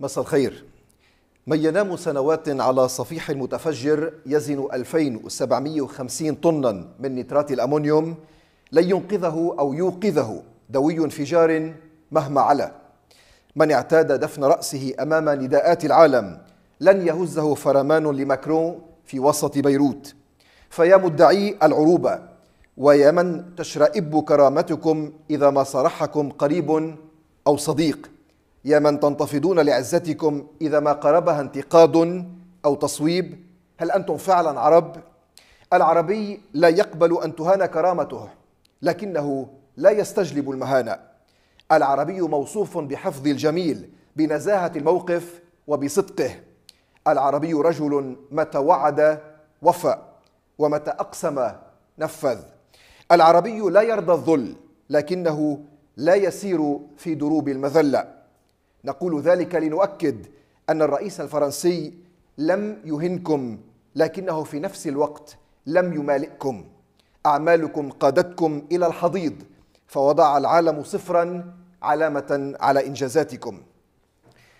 مساء الخير من ينام سنوات على صفيح متفجر يزن 2750 طنا من نترات الأمونيوم لن ينقذه أو يوقظه دوي انفجار مهما علا من اعتاد دفن رأسه أمام نداءات العالم لن يهزه فرمان لماكرون في وسط بيروت فيا مدعي العروبة ويا من تشرئب كرامتكم إذا ما صرحكم قريب أو صديق يا من تنتفضون لعزتكم إذا ما قربها انتقاد أو تصويب هل أنتم فعلا عرب؟ العربي لا يقبل أن تهان كرامته لكنه لا يستجلب المهانة العربي موصوف بحفظ الجميل بنزاهة الموقف وبصدقه العربي رجل متى وعد وفى ومتى أقسم نفذ العربي لا يرضى الذل لكنه لا يسير في دروب المذله نقول ذلك لنؤكد أن الرئيس الفرنسي لم يهنكم لكنه في نفس الوقت لم يمالئكم أعمالكم قادتكم إلى الحضيض فوضع العالم صفرا علامة على إنجازاتكم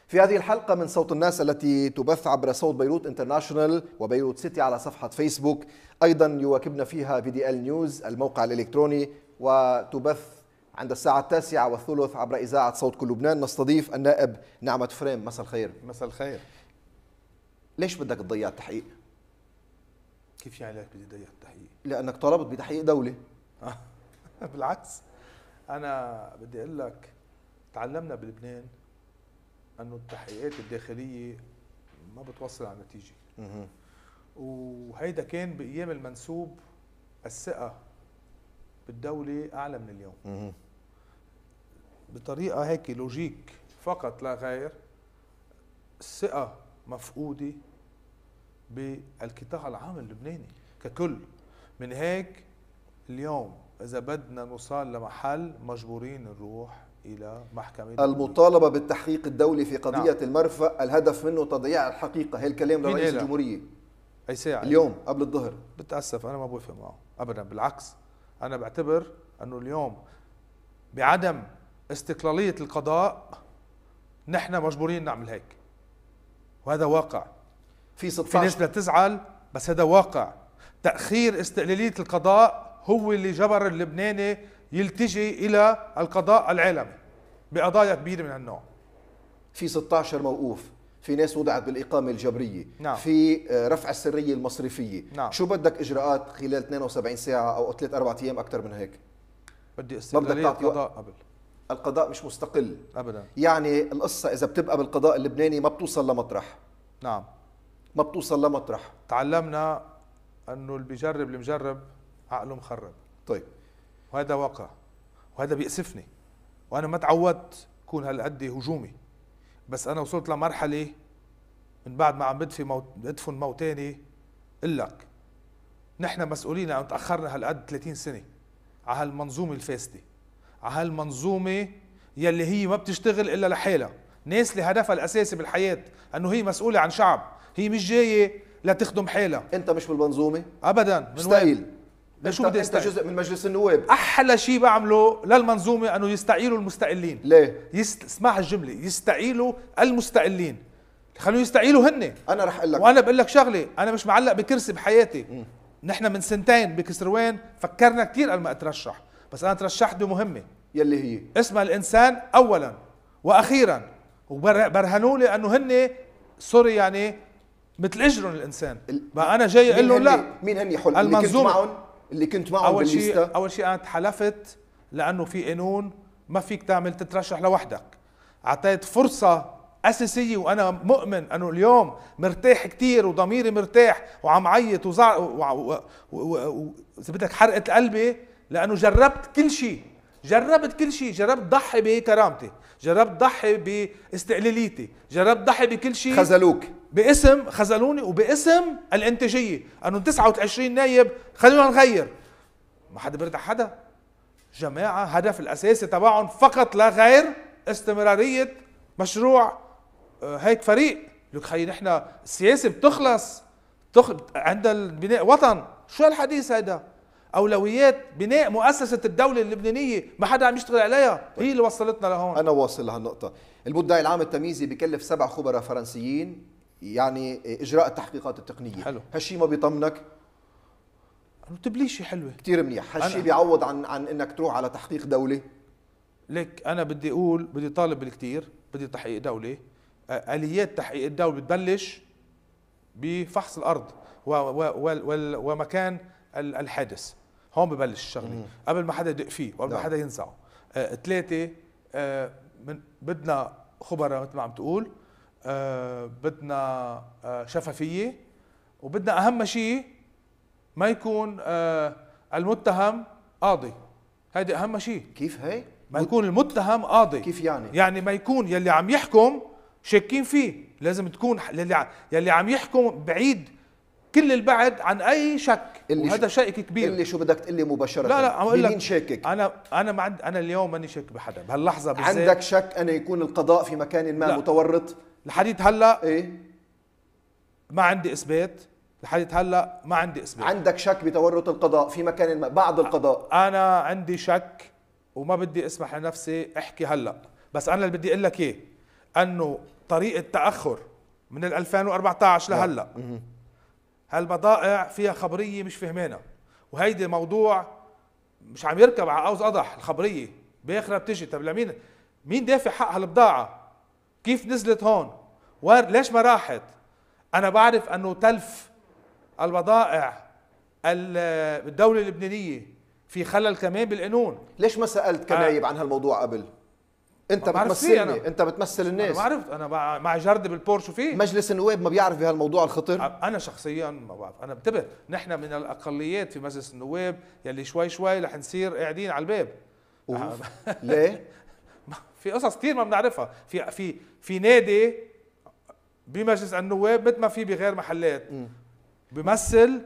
في هذه الحلقة من صوت الناس التي تبث عبر صوت بيروت انترناشونال وبيروت سيتي على صفحة فيسبوك أيضا يواكبنا فيها في دي ال نيوز الموقع الإلكتروني وتبث عند الساعة التاسعة والثلث عبر إذاعة صوت كل لبنان نستضيف النائب نعمة فريم مساء الخير مساء الخير ليش بدك تضيع التحقيق؟ كيف يعني ليش بدي ضيع التحقيق؟ لأنك طلبت بتحقيق دولي بالعكس أنا بدي أقول لك تعلمنا بلبنان أنه التحقيقات الداخلية ما بتوصل على نتيجة وهيدا كان بأيام المنسوب الثقة بالدولة أعلى من اليوم بطريقه هيك لوجيك فقط لا غير الثقه مفقوده بالقطاع العام اللبناني ككل من هيك اليوم اذا بدنا نوصل لمحل مجبورين نروح الى محكمه المطالبه بالتحقيق الدولي في قضيه نعم. المرفأ الهدف منه تضييع الحقيقه هي الكلام لرئيس الجمهوريه اي ساعه اليوم قبل الظهر بتاسف انا ما بوافق معه ابدا بالعكس انا بعتبر انه اليوم بعدم استقلالية القضاء نحن مجبورين نعمل هيك وهذا واقع في 16 في ناس بتزعل بس هذا واقع تأخير استقلالية القضاء هو اللي جبر اللبناني يلتجي إلى القضاء العالمي بقضايا كبيرة من النوع في 16 موقوف في ناس وضعت بالإقامة الجبرية نعم. في آه، رفع السرية المصرفية نعم. شو بدك إجراءات خلال 72 ساعة أو 3 4 أيام أكثر من هيك بدي استقلالية القضاء قبل القضاء مش مستقل ابدا يعني القصه اذا بتبقى بالقضاء اللبناني ما بتوصل لمطرح نعم ما بتوصل لمطرح تعلمنا انه اللي بيجرب اللي مجرب عقله مخرب طيب وهذا واقع وهذا بيأسفني وانا ما تعودت كون هالقد هجومي بس انا وصلت لمرحله من بعد ما عم بدفي موت بدفن موتاني لك نحن مسؤولين عن تاخرنا هالقد 30 سنه على هالمنظومه الفاسده على هالمنظومه يلي هي ما بتشتغل الا لحالها ناس اللي هدفها الاساسي بالحياه انه هي مسؤوله عن شعب هي مش جايه لتخدم حالها انت مش بالمنظومه ابدا من وين؟ شو بدي انت جزء من مجلس النواب احلى شيء بعمله للمنظومه انه يستعيلوا المستقلين ليه يست... اسمع الجمله يستعيلوا المستقلين خلوا يستعيلوا هن انا رح اقول لك وانا بقول لك شغله انا مش معلق بكرسي بحياتي م. نحن من سنتين بكسروان فكرنا كثير قبل ما اترشح بس انا ترشحت بمهمه يلي هي اسمها الانسان اولا واخيرا وبرهنوا لي انه هن سوري يعني مثل اجرهم الانسان بقى انا جاي اقول لهم لا مين هن يحل المنظومه اللي كنت معهم اللي كنت معهم اول شيء اول شيء انا تحلفت لانه في قانون ما فيك تعمل تترشح لوحدك اعطيت فرصه اساسيه وانا مؤمن انه اليوم مرتاح كثير وضميري مرتاح وعم عيط وزع و... و... اذا بدك حرقه قلبي لانه جربت كل شيء جربت كل شيء جربت ضحي بكرامتي جربت ضحي باستقلاليتي جربت ضحي بكل شيء خزلوك باسم خزلوني وباسم الانتاجيه انه 29 نايب خلونا نغير ما حدا بيرتاح حدا جماعه هدف الاساسي تبعهم فقط لا غير استمراريه مشروع آه، هيك فريق لك خيي نحن السياسه بتخلص عند البناء وطن شو هالحديث هيدا اولويات بناء مؤسسه الدوله اللبنانيه ما حدا عم يشتغل عليها هي اللي وصلتنا لهون انا واصل لهالنقطه المدعي العام التمييزي بكلف سبع خبراء فرنسيين يعني اجراء التحقيقات التقنيه حلو هالشيء ما بيطمنك تبليشي حلوه كثير منيح هالشيء بيعوض عن عن انك تروح على تحقيق دولي لك انا بدي اقول بدي طالب بالكثير بدي تحقيق دولي اليات تحقيق الدوله بتبلش بفحص الارض ومكان الحادث هون ببلش الشغله قبل ما حدا يدق فيه وقبل ما نعم. حدا ينزعه ثلاثه آه،, آه من بدنا خبراء مثل ما عم تقول آه بدنا آه شفافيه وبدنا اهم شيء ما يكون آه المتهم قاضي هيدي اهم شيء كيف هي ما يكون المتهم قاضي كيف يعني يعني ما يكون يلي عم يحكم شاكين فيه لازم تكون يلي عم يحكم بعيد كل البعد عن اي شك اللي وهذا شك كبير اللي شو بدك تقول لي مباشره لا لا عم اقول لك شاكك انا انا ما عند انا اليوم ماني شاك بحدا بهاللحظه بالذات عندك شك ان يكون القضاء في مكان ما لا. متورط لحديت هلا ايه ما عندي اثبات لحديت هلا ما عندي اثبات عندك شك بتورط القضاء في مكان ما بعد القضاء انا عندي شك وما بدي اسمح لنفسي احكي هلا بس انا اللي بدي اقول لك ايه انه طريقه تاخر من ال 2014 لهلا هالبضائع فيها خبريه مش فهمانه وهيدي موضوع مش عم يركب على قوس قدح الخبريه باخرها بتجي طب لمين مين دافع حق هالبضاعه كيف نزلت هون وين ليش ما راحت انا بعرف انه تلف البضائع الدوله اللبنانيه في خلل كمان بالقانون ليش ما سالت كنايب آه. عن هالموضوع قبل انت بتمثلني انت بتمثل الناس انا عرفت انا مع جرد بالبورش في مجلس النواب ما بيعرف بهالموضوع الخطير انا شخصيا ما بعرف انا انتبه نحن من الاقليات في مجلس النواب يلي شوي شوي رح نصير قاعدين على الباب ليه في قصص كثير ما بنعرفها في في في نادي بمجلس النواب مثل ما في بغير محلات م. بمثل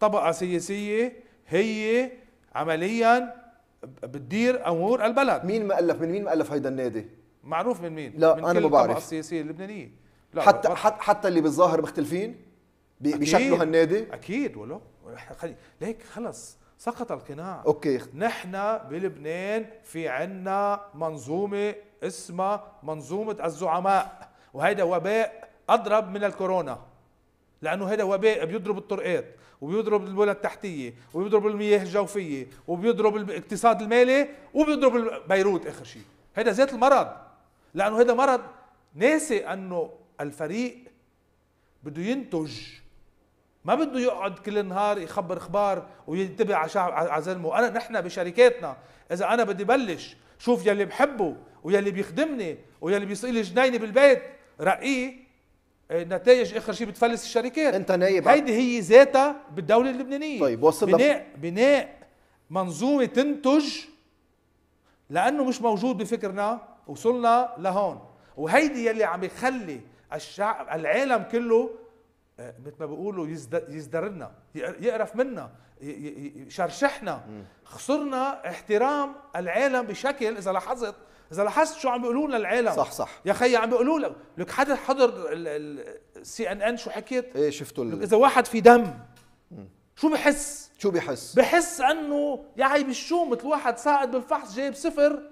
طبقه سياسيه هي عمليا بتدير امور البلد مين مؤلف من مين مؤلف هيدا النادي معروف من مين لا من انا ما بعرف السياسيه اللبنانيه لا حتى حتى, حتى اللي بالظاهر مختلفين بشكله هالنادي اكيد ولو خلي ليك خلص سقط القناع اوكي نحن بلبنان في عنا منظومه اسمها منظومه الزعماء وهيدا وباء اضرب من الكورونا لانه هيدا وباء بيضرب الطرقات وبيضرب البنى التحتيه وبيضرب المياه الجوفيه وبيضرب الاقتصاد المالي وبيضرب بيروت اخر شيء هذا زيت المرض لانه هذا مرض ناسي انه الفريق بده ينتج ما بده يقعد كل النهار يخبر اخبار وينتبه على شعب على زلمه انا نحن بشركاتنا اذا انا بدي بلش شوف يلي بحبه ويلي بيخدمني ويلي بيسقي لي جنينه بالبيت رقيه آه، نتائج اخر شيء بتفلس الشركات انت نايب هيدي هي ذاتها بالدوله اللبنانيه طيب وصل بناء بناء منظومه تنتج لانه مش موجود بفكرنا وصلنا لهون وهيدي يلي عم يخلي الشعب العالم كله آه، مثل ما بيقولوا يزدرنا يقرف منا يشرشحنا خسرنا احترام العالم بشكل اذا لاحظت اذا لاحظت شو عم بيقولوا لنا العالم صح صح يا خي عم بيقولوا لك لك حدا حضر السي ان ان شو حكيت ايه شفتوا لك اذا واحد في دم شو بحس شو بحس بحس انه يا عيب شو مثل واحد ساعد بالفحص جايب صفر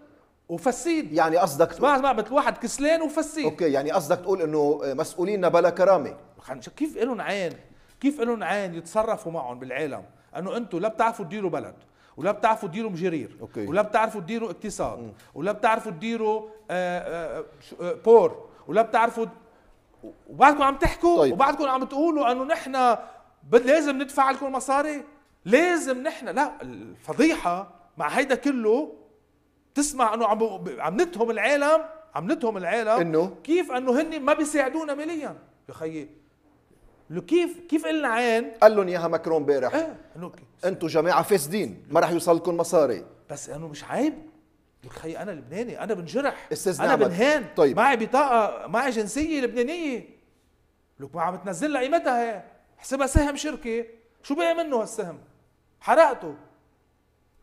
وفسيد يعني قصدك تقول ما مثل واحد كسلان وفسيد اوكي يعني قصدك تقول انه مسؤولينا بلا كرامه كيف لهم عين كيف لهم عين يتصرفوا معهم بالعالم انه انتم لا بتعرفوا تديروا بلد ولا بتعرفوا تديروا مجرير أوكي. ولا بتعرفوا تديروا اقتصاد م. ولا بتعرفوا تديروا آه، آه، آه، بور ولا بتعرفوا وبعدكم عم تحكوا طيب. وبعدكم عم تقولوا انه نحن لازم ندفع لكم مصاري لازم نحن لا الفضيحه مع هيدا كله تسمع انه عم عم نتهم العالم عم نتهم العالم انه كيف انه هن ما بيساعدونا ماليا يا خيي لو كيف كيف قلنا عين قال لهم اياها ماكرون امبارح ايه انتم جماعه فاسدين ما راح يوصلكم مصاري بس انه مش عيب لك خي انا لبناني انا بنجرح استاذ انا بنهان طيب. معي بطاقه معي جنسيه لبنانيه لك ما عم تنزل لها قيمتها هي حسبها سهم شركه شو بقى منه هالسهم حرقته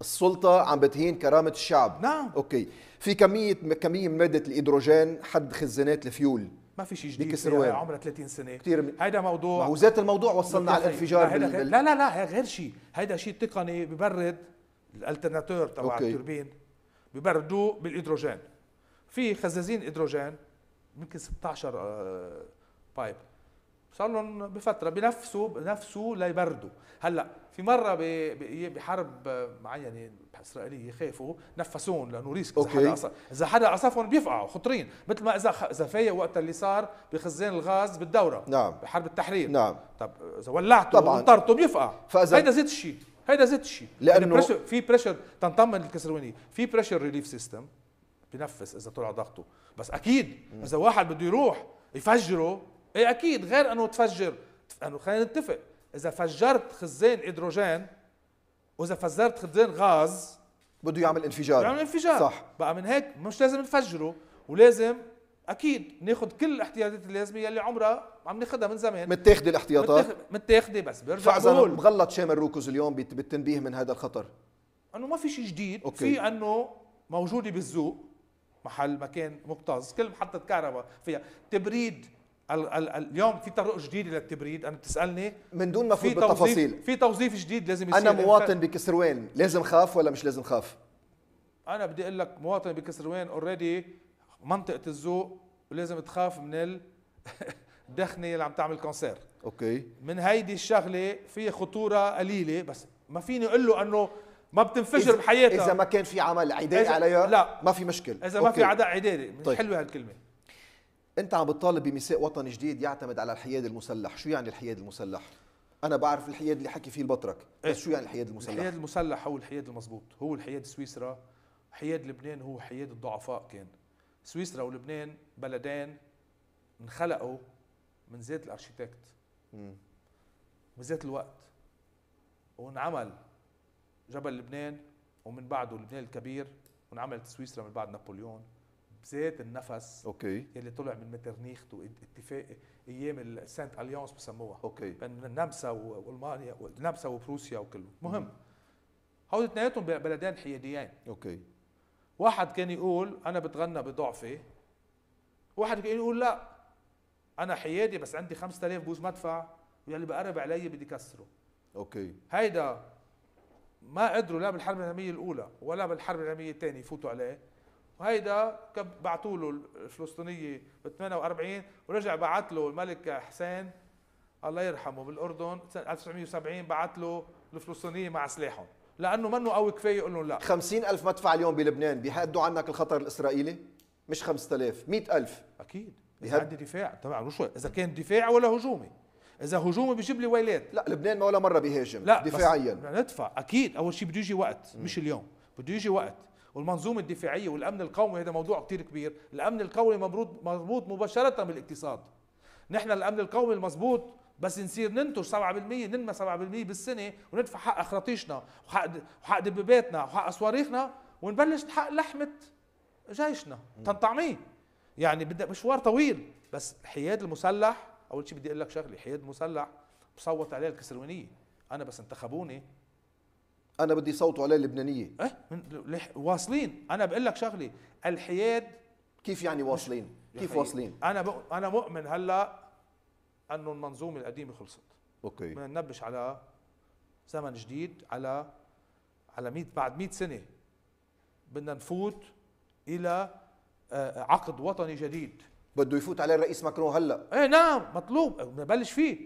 السلطة عم بتهين كرامة الشعب نعم اوكي في كمية كمية من مادة الهيدروجين حد خزانات الفيول ما في شيء جديد بكسروان عمرها 30 سنه كثير من... هيدا موضوع ما هو ذات الموضوع وصلنا على الانفجار بال... لا لا لا غير شيء هيدا شيء تقني ببرد الالترناتور تبع التوربين ببردوا بالهيدروجين في خزازين هيدروجين يمكن 16 آه، بايب صار لهم بفتره بنفسه بنفسه ليبردوا هلا في مره إيه، بحرب معينه يعني اسرائيليه خافوا نفسون لانه ريسك اذا حدا عصف اذا حدا عصفهم بيفقعوا خطرين مثل ما اذا اذا فايق وقت اللي صار بخزان الغاز بالدوره نعم بحرب التحرير نعم طب اذا ولعته وانطرته بيفقع فاذا هيدا زيت الشيء هيدا زيت الشيء يعني لانه في بريشر تنطمن الكسروني في بريشر ريليف سيستم بنفس اذا طلع ضغطه بس اكيد اذا واحد بده يروح يفجره اي اكيد غير انه تفجر انه خلينا نتفق اذا فجرت خزان هيدروجين واذا فجرت خزان غاز بده يعمل انفجار يعمل انفجار صح بقى من هيك مش لازم نفجره ولازم اكيد ناخذ كل الاحتياطات اللازمه يلي عمرها عم ناخذها من زمان متاخذه الاحتياطات متاخذه بس برجع بقول مغلط شامل روكوز اليوم بالتنبيه من هذا الخطر انه ما في شيء جديد أوكي. في انه موجوده بالذوق محل مكان مكتظ كل محطه كهرباء فيها تبريد اليوم في طرق جديده للتبريد انا بتسالني من دون ما افوت بالتفاصيل في توظيف جديد لازم يصير انا مواطن بكسروان لازم خاف ولا مش لازم خاف انا بدي اقول لك مواطن بكسروان اوريدي منطقه الذوق ولازم تخاف من الدخنه اللي عم تعمل كونسير اوكي من هيدي الشغله في خطوره قليله بس ما فيني اقول له انه ما بتنفجر بحياتها اذا ما كان في عمل عدائي عليها لا ما في مشكل اذا أوكي. ما في عداء عدائي طيب. حلوه هالكلمه انت عم بتطالب بميثاق وطن جديد يعتمد على الحياد المسلح شو يعني الحياد المسلح انا بعرف الحياد اللي حكي فيه البطرك إيه؟ بس شو يعني الحياد المسلح الحياد المسلح هو الحياد المضبوط هو الحياد سويسرا حياد لبنان هو حياد الضعفاء كان سويسرا ولبنان بلدين انخلقوا من ذات الارشيتكت من ذات الوقت وانعمل جبل لبنان ومن بعده لبنان الكبير وانعملت سويسرا من بعد نابليون ذات النفس اوكي يلي طلع من مترنيخت واتفاق ايام السانت اليونس بسموها اوكي بين النمسا والمانيا النمسا وبروسيا وكله مهم هول اثنيناتهم بلدين حياديين اوكي واحد كان يقول انا بتغنى بضعفي واحد كان يقول لا انا حيادي بس عندي 5000 بوز مدفع واللي بقرب علي بدي كسره اوكي هيدا ما قدروا لا بالحرب العالميه الاولى ولا بالحرب العالميه الثانيه يفوتوا عليه وهيدا بعثوا له الفلسطينيه ب 48 ورجع بعث له الملك حسين الله يرحمه بالاردن سنه 1970 بعث له الفلسطينيه مع سلاحهم لانه منه قوي كفايه يقول لهم لا 50 الف مدفع اليوم بلبنان بيهدوا عنك الخطر الاسرائيلي مش 5000 100 الف اكيد بيهد... عندي دفاع طبعا شو اذا كان دفاع ولا هجومي اذا هجومي بيجيب لي ويلات لا لبنان ما ولا مره بيهاجم لا دفاعيا ندفع اكيد اول شيء بده يجي وقت مش اليوم بده يجي وقت والمنظومه الدفاعيه والامن القومي هذا موضوع كثير كبير الامن القومي مربوط مربوط مباشره بالاقتصاد نحن الامن القومي المضبوط بس نصير ننتج 7% ننمى 7% بالسنه وندفع حق اخراطيشنا وحق وحق دباباتنا وحق صواريخنا ونبلش نحقق لحمه جيشنا تنطعميه يعني بدها مشوار طويل بس حياد المسلح اول شيء بدي اقول لك شغله حياد المسلح مصوت عليه الكسروانيه انا بس انتخبوني انا بدي صوتوا عليه اللبنانيه إيه؟ لح... واصلين انا بقول لك شغله الحياد كيف يعني واصلين كيف واصلين انا ب... انا مؤمن هلا انه المنظومه القديمه خلصت اوكي بدنا ننبش على زمن جديد على على 100 بعد 100 سنه بدنا نفوت الى آه، عقد وطني جديد بده يفوت عليه الرئيس ماكرون هلا ايه نعم مطلوب نبلش فيه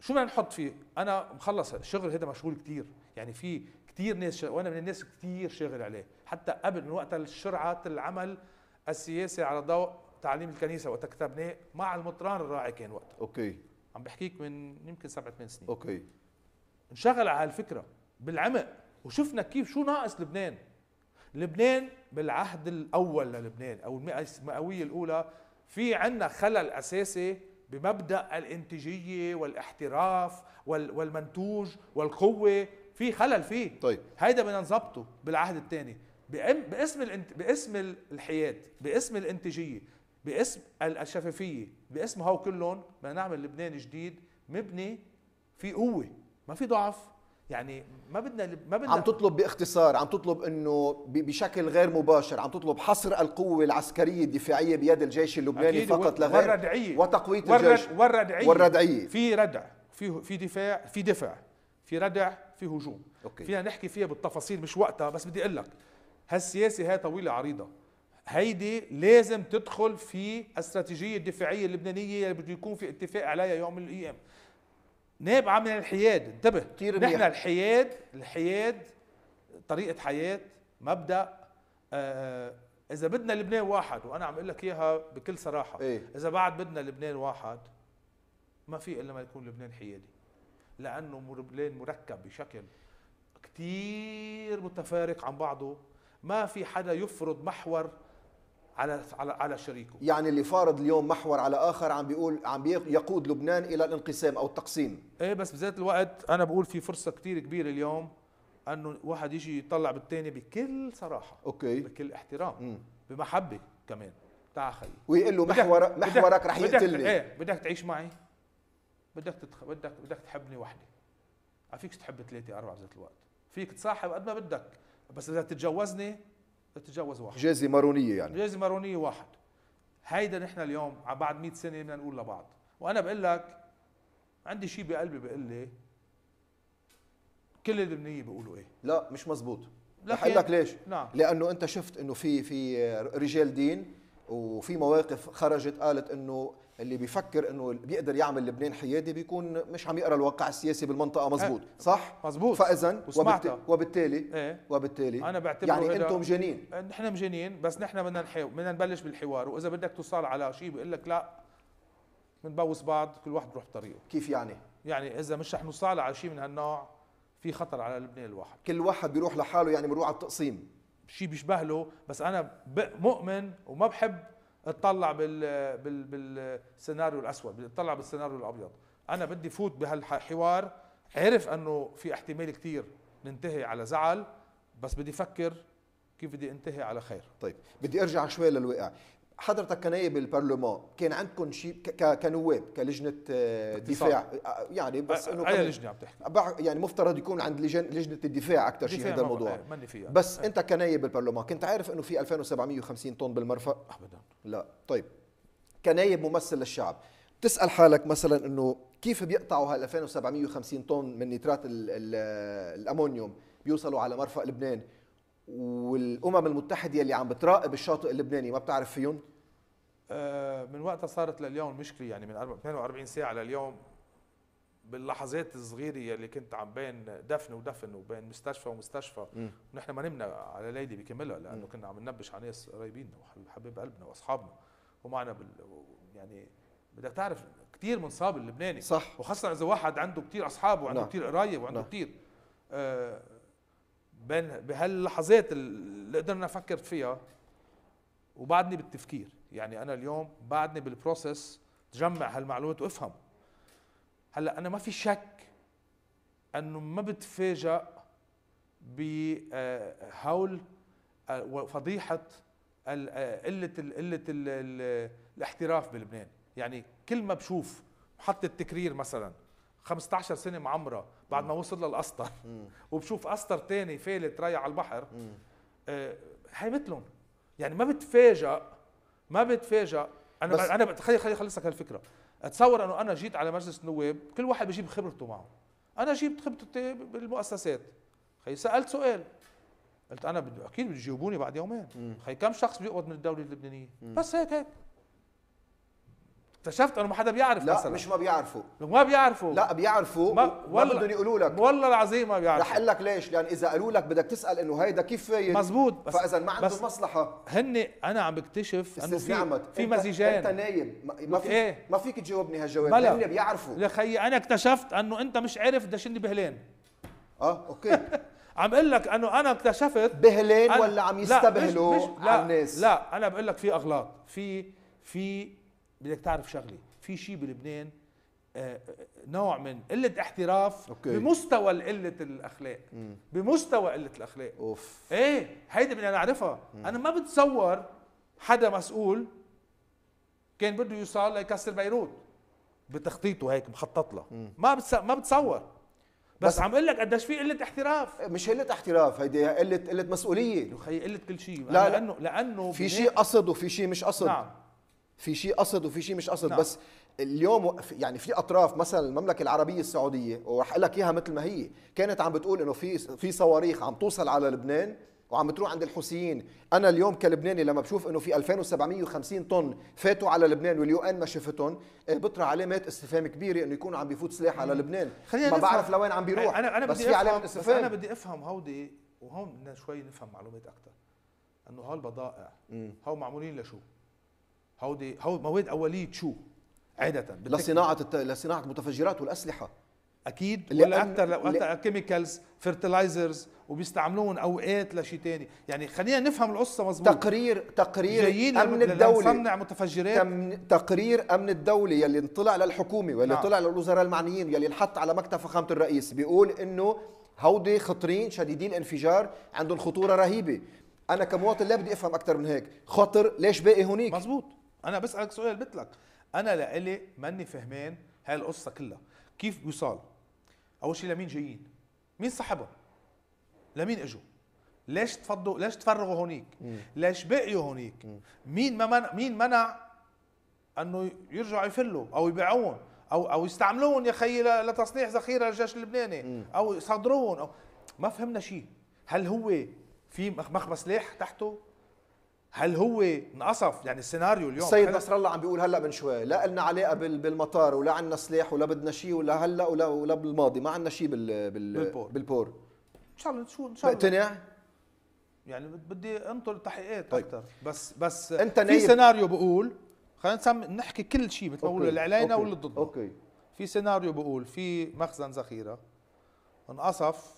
شو بدنا نحط فيه انا مخلص الشغل هذا مشغول كثير يعني في كثير ناس شغل. وانا من الناس كثير شاغل عليه حتى قبل من وقت شرعه العمل السياسي على ضوء تعليم الكنيسه وقت كتبناه مع المطران الراعي كان وقتها اوكي عم بحكيك من يمكن سبع ثمان سنين اوكي انشغل على هالفكره بالعمق وشفنا كيف شو ناقص لبنان لبنان بالعهد الاول للبنان او المئويه الاولى في عندنا خلل اساسي بمبدا الانتاجيه والاحتراف والمنتوج والقوه في خلل فيه طيب هيدا بدنا نظبطه بالعهد الثاني باسم الانت... باسم الحياد باسم الانتاجيه باسم الشفافيه باسم هو كلهم بدنا نعمل لبنان جديد مبني في قوه ما في ضعف يعني ما بدنا ما بدنا عم تطلب باختصار عم تطلب انه بشكل غير مباشر عم تطلب حصر القوه العسكريه الدفاعيه بيد الجيش اللبناني فقط لا غير والردعيه وتقويه الجيش والردعيه والردعيه في ردع في في دفاع في دفع في ردع في هجوم أوكي. فينا نحكي فيها بالتفاصيل مش وقتها بس بدي اقول لك هالسياسه هي طويله عريضه هيدي لازم تدخل في الاستراتيجيه الدفاعيه اللبنانيه اللي بده يكون في اتفاق عليها يوم من الايام نابعه من الحياد انتبه كتير نحن بيح. الحياد الحياد طريقه حياه مبدا آه،, آه اذا بدنا لبنان واحد وانا عم اقول لك اياها بكل صراحه إيه؟ اذا بعد بدنا لبنان واحد ما في الا ما يكون لبنان حيادي لانه لبنان مركب بشكل كثير متفارق عن بعضه ما في حدا يفرض محور على على على شريكه يعني اللي فارض اليوم محور على اخر عم بيقول عم يقود لبنان الى الانقسام او التقسيم ايه بس بذات الوقت انا بقول في فرصه كثير كبيره اليوم انه واحد يجي يطلع بالثاني بكل صراحه اوكي بكل احترام مم. بمحبه كمان تعال خلي ويقول له محور محورك رح يقتلني بدك ايه بدك تعيش معي بدك تتخ... بدك بدك تحبني وحدي ما آه، فيك تحب ثلاثة أربعة بذات الوقت فيك تصاحب قد ما بدك بس إذا تتجوزني تتجوز واحد جازي مارونية يعني جازي مارونية واحد هيدا نحن اليوم على بعد 100 سنة بدنا نقول لبعض وأنا بقول لك عندي شيء بقلبي بقول لي كل اللبنانية بيقولوا إيه لا مش مزبوط رح لك ليش؟ نعم لأنه أنت شفت إنه في في رجال دين وفي مواقف خرجت قالت انه اللي بيفكر انه بيقدر يعمل لبنان حيادي بيكون مش عم يقرا الواقع السياسي بالمنطقه مزبوط أه، صح مزبوط فاذا وبالتالي وبالتالي, ايه؟ وبالتالي انا بعتبر يعني انتم مجانين نحن مجانين بس نحن بدنا نحاول بدنا نبلش بالحوار واذا بدك توصل على شيء بيقول لك لا بنبوس بعض كل واحد بيروح بطريقه كيف يعني يعني اذا مش رح نوصل على شيء من هالنوع في خطر على لبنان الواحد كل واحد بيروح لحاله يعني بيروح على التقسيم شيء بيشبه له بس انا مؤمن وما بحب اطلع بال بال بالسيناريو الاسود اطلع بالسيناريو الابيض انا بدي فوت بهالحوار عرف انه في احتمال كثير ننتهي على زعل بس بدي افكر كيف بدي انتهي على خير طيب بدي ارجع شوي للواقع حضرتك كنائب إيه البرلمان كان عندكم شيء كنواب كلجنه آه، دفاع آه، آه، يعني بس انه اي لجنه عم تحكي يعني مفترض يكون عند لجن لجنه الدفاع اكثر شيء هذا الموضوع ماني فيها بس أي. انت كنائب إيه البرلمان كنت عارف انه في 2750 طن بالمرفق ابدا لا طيب كنائب إيه ممثل للشعب تسال حالك مثلا انه كيف بيقطعوا هال 2750 طن من نترات الامونيوم بيوصلوا على مرفق لبنان والامم المتحده اللي عم بتراقب الشاطئ اللبناني ما بتعرف فيهم آه، من وقتها صارت لليوم مشكله يعني من 42 ساعه لليوم باللحظات الصغيره اللي كنت عم بين دفن ودفن وبين مستشفى ومستشفى ونحن ما نمنا على ليدي بكملها لانه م. كنا عم ننبش على ناس قريبيننا وحبايب قلبنا واصحابنا ومعنا بال يعني بدك تعرف كثير منصاب اللبناني صح وخاصه اذا واحد عنده كثير اصحاب وعنده نعم. كثير قرايب وعنده نعم. كثير آه بين بهاللحظات اللي قدرنا نفكر فيها وبعدني بالتفكير يعني انا اليوم بعدني بالبروسس تجمع هالمعلومات وافهم هلا انا ما في شك انه ما بتفاجأ بهول آه، آه، وفضيحه آه، قله قله الاحتراف بلبنان يعني كل ما بشوف محطة تكرير مثلا 15 سنة معمرة بعد ما وصل للقسطر وبشوف قسطر تاني فالت رايح على البحر آه، هي مثلهم يعني ما بتفاجئ ما بتفاجئ انا بس انا خلي خليني خلصك هالفكره اتصور انه انا جيت على مجلس النواب كل واحد بجيب خبرته معه انا جبت خبرتي بالمؤسسات خي سالت سؤال قلت انا بدي اكيد بده يجاوبوني بعد يومين خي كم شخص بيقبض من الدوله اللبنانيه بس هيك هيك اكتشفت انه ما حدا بيعرف لا مثلا مش ما بيعرفوا ما بيعرفوا لا بيعرفوا ما ولا بدهم يقولوا لك والله العظيم ما بيعرفوا رح اقول لك ليش لان اذا قالوا لك بدك تسال انه هيدا كيف مزبوط بس فاذا ما عندهم مصلحه هن انا عم بكتشف انه في في مزيجين انت نايم ما فيك إيه؟ ما فيك تجاوبني هالجواب هن بيعرفوا يا خيي انا اكتشفت انه انت مش عارف دشني بهلين اه اوكي عم اقول لك انه انا اكتشفت بهلين ولا عم يستبهلوا على الناس لا انا بقول لك في اغلاط في في بدك تعرف شغله في شيء بلبنان آه، آه، نوع من قله احتراف أوكي. بمستوى قله الاخلاق مم. بمستوى قله الاخلاق اوف ايه هيدي بدنا نعرفها مم. انا ما بتصور حدا مسؤول كان بده يوصل ليكسر بيروت بتخطيطه هيك مخطط له ما بتس... ما بتصور بس, بس عم اقول لك قديش في قله احتراف إيه، مش قله احتراف هيدي قله قله مسؤوليه يا قله كل شيء لا لانه لانه في شيء قصد وفي شيء مش قصد نعم في شيء قصد وفي شيء مش قصد نعم. بس اليوم يعني في اطراف مثلا المملكه العربيه السعوديه ورح اقول لك اياها مثل ما هي كانت عم بتقول انه في في صواريخ عم توصل على لبنان وعم بتروح عند الحوثيين انا اليوم كلبناني لما بشوف انه في 2750 طن فاتوا على لبنان واليو ان ما شفتهم إيه، بطرح علامات استفهام كبيره انه يكونوا عم بيفوت سلاح على لبنان خلينا ما نفهم. بعرف لوين عم بيروح أنا أنا بس بدي في علامه استفهام بس انا بدي افهم هودي وهون بدنا شوي نفهم معلومات اكثر انه هالبضائع هو معمولين لشو هودي they مواد اوليه شو عاده لصناعه الت... لصناعه المتفجرات والاسلحه اكيد ولا اكثر لو اكثر كيميكالز فيرتلايزرز وبيستعملوهم اوقات لشيء ثاني يعني خلينا نفهم القصه مزبوط تقرير تقرير جايين امن الدوله نصنع متفجرات تم تقرير امن الدوله يلي انطلع للحكومه واللي نعم. طلع للوزراء المعنيين يلي انحط على مكتب فخامه الرئيس بيقول انه هودي خطرين شديدين الانفجار عندهم خطوره رهيبه انا كمواطن لا بدي افهم اكثر من هيك خطر ليش باقي هونيك مزبوط انا بسالك سؤال اللي بتلك انا لالي ماني فهمان هاي القصه كلها كيف بيوصل اول شيء لمين جايين مين صاحبها لمين اجوا ليش تفضوا ليش تفرغوا هونيك ليش بقيوا هونيك مين ما منع مين منع انه يرجعوا يفلوا او يبيعوهم او او يستعملوهم يا خيي لتصنيع ذخيره للجيش اللبناني او يصدروهم او ما فهمنا شيء هل هو في مخبى سلاح تحته هل هو انقصف يعني السيناريو اليوم السيد نصر الله عم بيقول هلا من شوي لا لنا علاقه بالمطار ولا عندنا سلاح ولا بدنا شيء ولا هلا ولا ولا بالماضي ما عندنا شيء بال بال بالبور, بالبور. ان شاء الله شو ان شاء الله مقتنع يعني بدي انطر تحقيقات طيب. اكثر بس بس انت في سيناريو بقول خلينا نحكي كل شيء مثل ما بقول اللي علينا واللي ضدنا اوكي في سيناريو بقول في مخزن ذخيره انقصف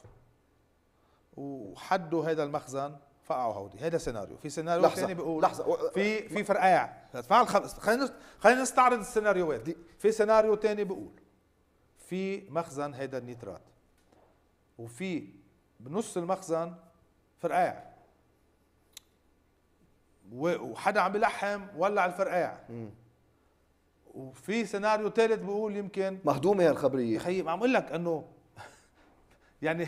وحدوا هذا المخزن فقعوا هودي هذا سيناريو في سيناريو ثاني بيقول لحظه في في فرقاع اسمع خلينا خلينا نستعرض السيناريوهات في سيناريو ثاني بيقول في مخزن هيدا النيترات وفي بنص المخزن فرقاع وحدا عم يلحم ولع الفرقاع وفي سيناريو ثالث بيقول يمكن مهضومه هالخبريه الخبريه خيي عم اقول لك انه يعني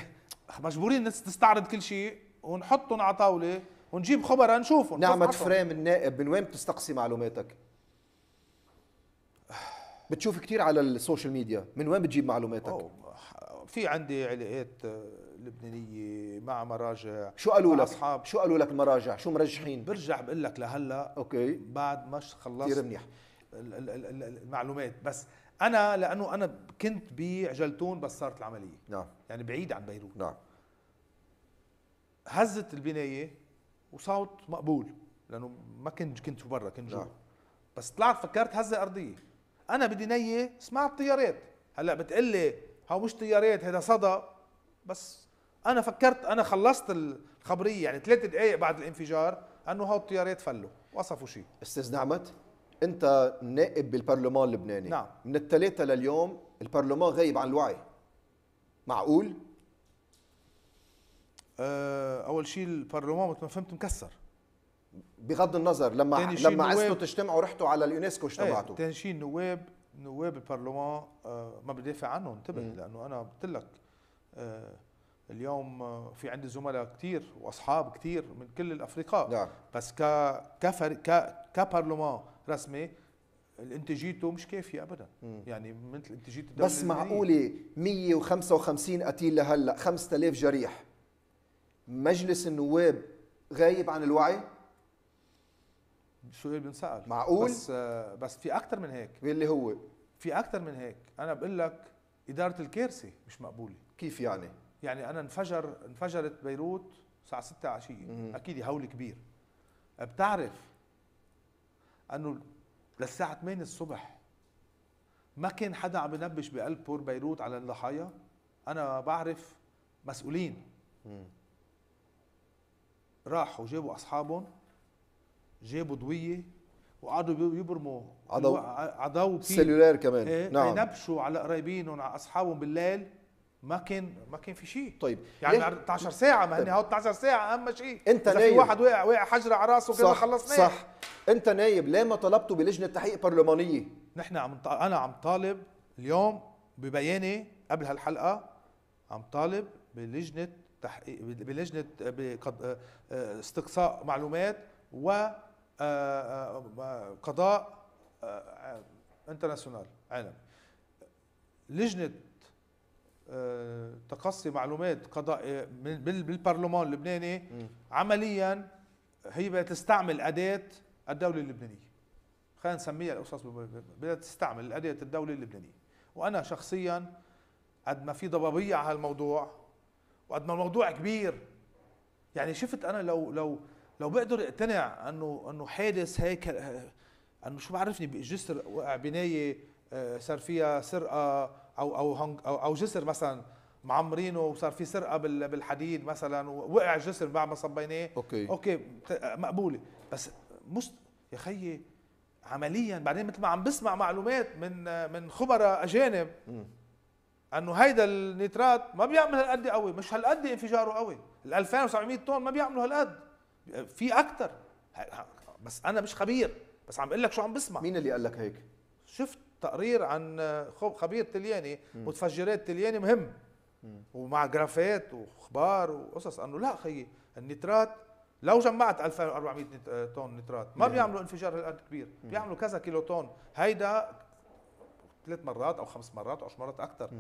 مجبورين نستعرض كل شيء ونحطهم على طاوله ونجيب خبراء نشوفهم نعمة فريم النائب من وين بتستقصي معلوماتك؟ بتشوف كثير على السوشيال ميديا من وين بتجيب معلوماتك؟ أوه. في عندي علاقات آه، لبنانيه مع مراجع شو قالوا لك أصحاب. شو قالوا لك المراجع شو مرجحين برجع بقول لك لهلا اوكي بعد ما خلصت كثير منيح المعلومات بس انا لانه انا كنت بعجلتون بس صارت العمليه نعم يعني بعيد عن بيروت نعم هزت البنايه وصوت مقبول لانه ما كنت كنت برا كنت جوا نعم. بس طلعت فكرت هزه ارضيه انا بدي نيه سمعت طيارات هلا بتقول لي هاو مش طيارات هذا صدى بس انا فكرت انا خلصت الخبريه يعني ثلاث دقائق بعد الانفجار انه هاو الطيارات فلوا وصفوا شيء استاذ نعمت انت نائب بالبرلمان اللبناني نعم من الثلاثه لليوم البرلمان غايب عن الوعي معقول آه، اول شيء البرلمان مثل ما فهمت مكسر بغض النظر لما لما عزتوا تجتمعوا رحتوا على اليونسكو اجتمعتوا ايه شيء النواب نواب البرلمان آه، ما بدافع عنهم انتبه لانه انا قلت لك آه، اليوم في عندي زملاء كثير واصحاب كثير من كل الافرقاء نعم. بس ك ك كبرلمان رسمي انتاجيته مش كافيه ابدا مم. يعني مثل انتاجيه بس معقوله 155 قتيل لهلا 5000 جريح مجلس النواب غايب عن الوعي اللي بنسال معقول بس بس في أكثر من هيك اللي هو في أكثر من هيك انا بقول لك اداره الكارثه مش مقبوله كيف يعني يعني انا انفجر انفجرت بيروت الساعه 6 عشيه اكيد هول كبير بتعرف انه للساعه 8 الصبح ما كان حدا عم ينبش بقلب بور بيروت على الضحايا انا بعرف مسؤولين مم. راحوا جابوا اصحابهم جابوا ضويه وقعدوا يبرموا عضو عضو سيلولار كمان ايه نعم ينبشوا على قرايبينهم على اصحابهم بالليل ما كان ما كان في شيء طيب يعني 12 ساعه ما هن هو 12 ساعه اهم شيء انت نايب في واحد وقع وقع حجره على راسه كده خلصناه صح انت نايب ليه ما طلبتوا بلجنه تحقيق برلمانيه نحن عم انا عم طالب اليوم ببياني قبل هالحلقه عم طالب بلجنه تحقيق بلجنه استقصاء معلومات و آه، آه، آه، قضاء انترناسيونال عالمي لجنه تقصي معلومات قضاء بالبرلمان اللبناني عمليا هي بدها تستعمل اداه الدوله اللبنانيه خلينا نسميها القصص بدها تستعمل اداه الدوله اللبنانيه وانا شخصيا قد ما في ضبابيه على هالموضوع وقد ما الموضوع كبير يعني شفت انا لو لو لو بقدر اقتنع انه انه حادث هيك انه شو بعرفني بجسر وقع بنايه آه، صار فيها سرقه او او او, أو جسر مثلا معمرينه وصار في سرقه بالحديد مثلا ووقع جسر بعد ما صبيناه اوكي اوكي مقبوله بس مش يا خيي عمليا بعدين مثل ما عم بسمع معلومات من من خبراء اجانب م. انه هيدا النيترات ما بيعمل هالقد قوي مش هالقد انفجاره قوي ال 2700 طن ما بيعملوا هالقد في اكثر بس انا مش خبير بس عم اقول لك شو عم بسمع مين اللي قال لك هيك شفت تقرير عن خبير تلياني متفجرات تلياني مهم ومع جرافات واخبار وقصص انه لا خيي النترات لو جمعت 2400 طن نترات ما بيعملوا انفجار هالقد كبير بيعملوا كذا كيلو طن هيدا ثلاث مرات او خمس مرات او عشر مرات اكثر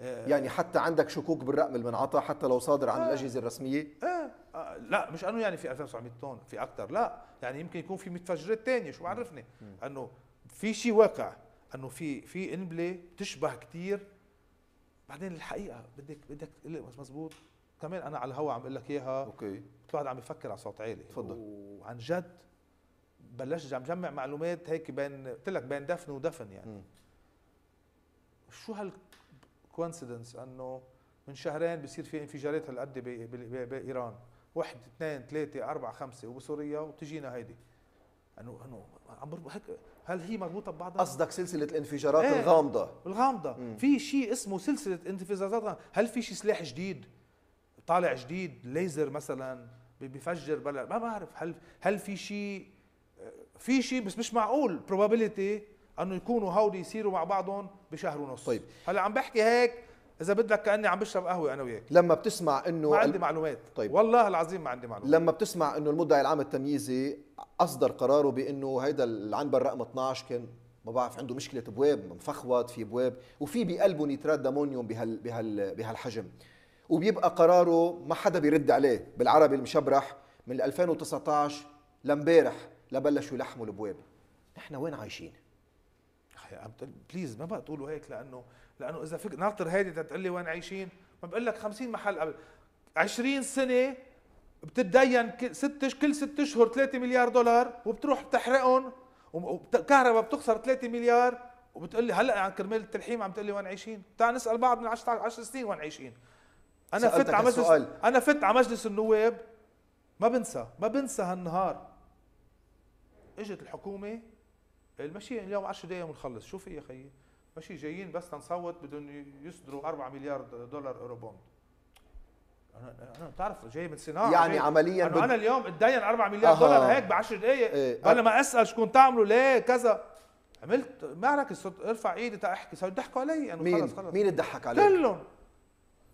آه، يعني حتى عندك شكوك بالرقم اللي بنعطى حتى لو صادر عن آه الاجهزه الرسميه؟ ايه آه لا مش انه يعني في 2700 طن في اكثر لا يعني يمكن يكون في متفجرات ثانيه شو عرفني انه في شيء واقع انه في في انبله بتشبه كثير بعدين الحقيقه بدك بدك تقلق مزبوط كمان انا على الهواء عم اقول لك اياها اوكي الواحد عم يفكر على صوت عالي تفضل وعن جد بلشت عم جمع معلومات هيك بين قلت لك بين دفن ودفن يعني م. شو هالكوينسيدنس انه من شهرين بصير في انفجارات هالقد بايران واحد اثنين ثلاثة أربعة خمسة وبسوريا وتجينا هيدي انه انه عم هيك هل هي مربوطه ببعضها؟ قصدك سلسله الانفجارات ايه الغامضه الغامضه مم. في شيء اسمه سلسله انفجارات غامضة. هل في شيء سلاح جديد طالع جديد ليزر مثلا بفجر بلا ما بعرف هل هل في شيء في شيء بس مش معقول probability انه يكونوا هودي يصيروا مع بعضهم بشهر ونص طيب هلا عم بحكي هيك اذا بدك كاني عم بشرب قهوه انا وياك لما بتسمع انه ما عندي معلومات طيب والله العظيم ما عندي معلومات لما بتسمع انه المدعي العام التمييزي اصدر قراره بانه هيدا العنبر رقم 12 كان ما بعرف عنده مشكله بواب مفخوط في بواب وفي بقلبه نيترات دامونيوم بهال بهال بهالحجم وبيبقى قراره ما حدا بيرد عليه بالعربي المشبرح من 2019 لامبارح لبلشوا يلحموا البواب نحن وين عايشين عم بليز ما بقى تقولوا هيك لانه لانه اذا فك ناطر هيدي تقول لي وين عايشين ما بقول لك 50 محل قبل 20 سنه بتتدين ست كل ست اشهر 3 مليار دولار وبتروح بتحرقهم وكهرباء بتخسر 3 مليار وبتقول لي هلا عن كرمال التلحيم عم تقول لي وين عايشين تعال نسال بعض من 10 10 سنين وين عايشين انا فت على مجلس انا فت على مجلس النواب ما بنسى ما بنسى هالنهار اجت الحكومه المشي يعني اليوم 10 دقائق ونخلص شو في يا خيي ماشي جايين بس تنصوت بدهم يصدروا 4 مليار دولار اورو انا انا بتعرف جاي من صناعه يعني جاي. عمليا أنا, بد... انا اليوم اتدين 4 مليار أه. دولار هيك ب 10 دقائق إيه. بدل ما اسال شو كنت تعملوا ليه كذا عملت معركه صرت ارفع ايدي تا احكي صاروا يضحكوا علي انه خلص خلص مين اتضحك عليك؟ كلهم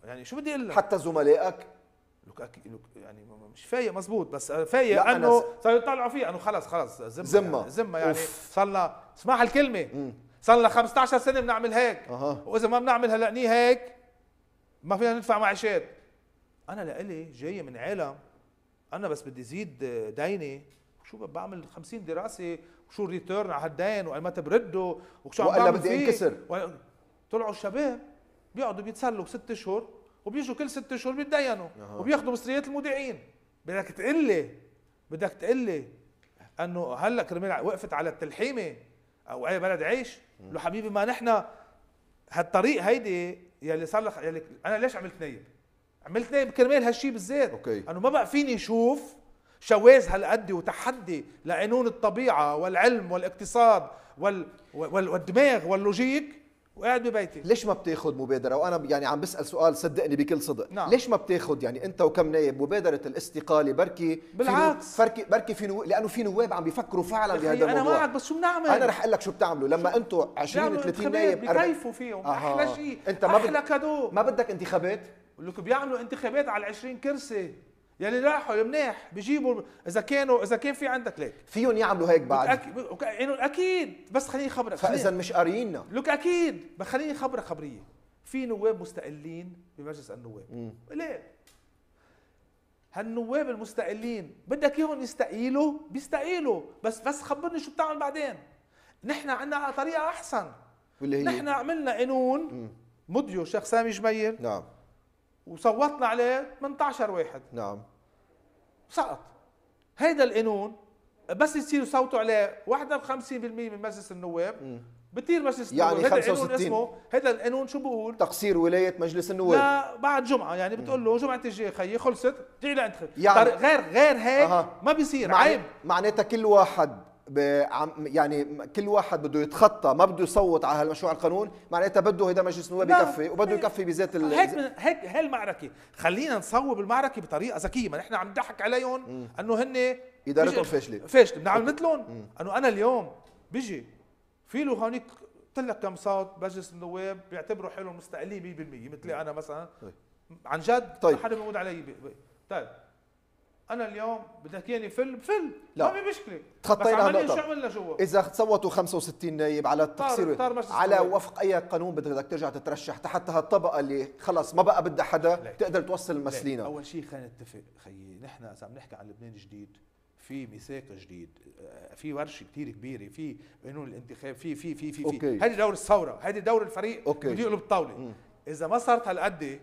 يعني شو بدي اقول لك؟ حتى زملائك يعني مش فايق مظبوط بس فايق انه صاروا يطلعوا فيه انه خلص خلص زمه يعني، زمه يعني, زمة يعني صرنا اسمعها الكلمه مم. 15 سنه بنعمل هيك أه. واذا ما بنعمل هلقنيه هيك ما فينا ندفع معاشات انا لإلي جاي من عالم انا بس بدي زيد ديني شو بعمل 50 دراسه وشو الريتيرن على هالدين ومتى برده وشو عم بعمل بدي انكسر طلعوا الشباب بيقعدوا بيتسلوا ست اشهر وبيجوا كل ست اشهر بيتدينوا وبياخذوا مصريات المودعين بدك تقول لي بدك تقول لي انه هلا كرمال وقفت على التلحيمه او اي بلد عيش لو حبيبي ما نحن هالطريق هيدي يلي صار لك يلي انا ليش عملت نايب؟ عملت نايب كرمال هالشيء بالذات اوكي انه ما بقى فيني اشوف شواذ هالقد وتحدي لقانون الطبيعه والعلم والاقتصاد وال... والدماغ واللوجيك وقاعد ببيتي ليش ما بتاخذ مبادره وانا يعني عم بسال سؤال صدقني بكل صدق نعم. ليش ما بتاخذ يعني انت وكم نائب مبادره الاستقاله بركي بالعكس بركي بركي في نو... لانه في نواب عم بيفكروا فعلا بهذا الموضوع انا معك بس شو بنعمل انا رح اقول لك شو بتعملوا لما انتم 20 30 نائب بكيفوا فيهم احلى شيء انت ما بدك ما بدك انتخابات لك بيعملوا انتخابات على 20 كرسي يلي يعني راحوا المناح بيجيبوا اذا كانوا اذا كان في عندك ليك فيهم يعملوا هيك بعد اكيد اكيد بس خليني خبرك فاذا مش قارينا لك اكيد خليني خبرك خبريه في نواب مستقلين بمجلس النواب ليه هالنواب المستقلين بدك اياهم يستقيلوا بيستقيلوا بس بس خبرني شو بتعمل بعدين نحن عندنا طريقه احسن واللي هي نحن عملنا قانون مضيو شيخ سامي جميل نعم وصوتنا عليه 18 واحد نعم سقط هيدا القانون بس يصير صوتوا عليه 51% من مجلس النواب م. بتير مجلس يعني النواب يعني 65 اسمه هذا القانون شو بقول؟ تقصير ولايه مجلس النواب لا بعد جمعه يعني بتقول له جمعه الجاي خيي خلصت تعي لعند يعني غير غير هيك أه. ما بيصير معنى عيب معناتها كل واحد يعني كل واحد بده يتخطى ما بده يصوت على هالمشروع القانون معناتها بده هيدا مجلس النواب يكفي وبده يكفي بذات ال... هيك هيك هي المعركه خلينا نصوب المعركه بطريقه ذكيه ما نحن عم نضحك عليهم انه هن ادارتهم فاشله فاشله بدنا نعمل مثلهم انه انا اليوم بيجي في له هونيك قلت لك كم صوت مجلس النواب بيعتبروا حالهم مستقلين 100% مثلي انا مثلا طيب. عن جد طيب حدا بيموت علي بي. طيب انا اليوم بدك اياني يعني فل بفل لا. ما في مشكله تخطينا هالنقطه شو عملنا جوا اذا صوتوا 65 نايب على التقصير على وفق اي قانون بدك ترجع تترشح تحت هالطبقه اللي خلص ما بقى بدها حدا ليك. تقدر توصل المسلينا اول شيء خلينا نتفق خيي نحن اذا عم نحكي عن لبنان جديد في ميثاق جديد آه، في ورشه كثير كبيره في قانون الانتخاب في في في في, في. هذه دور الثوره هذه دور الفريق بده يقلب الطاوله اذا ما صارت هالقد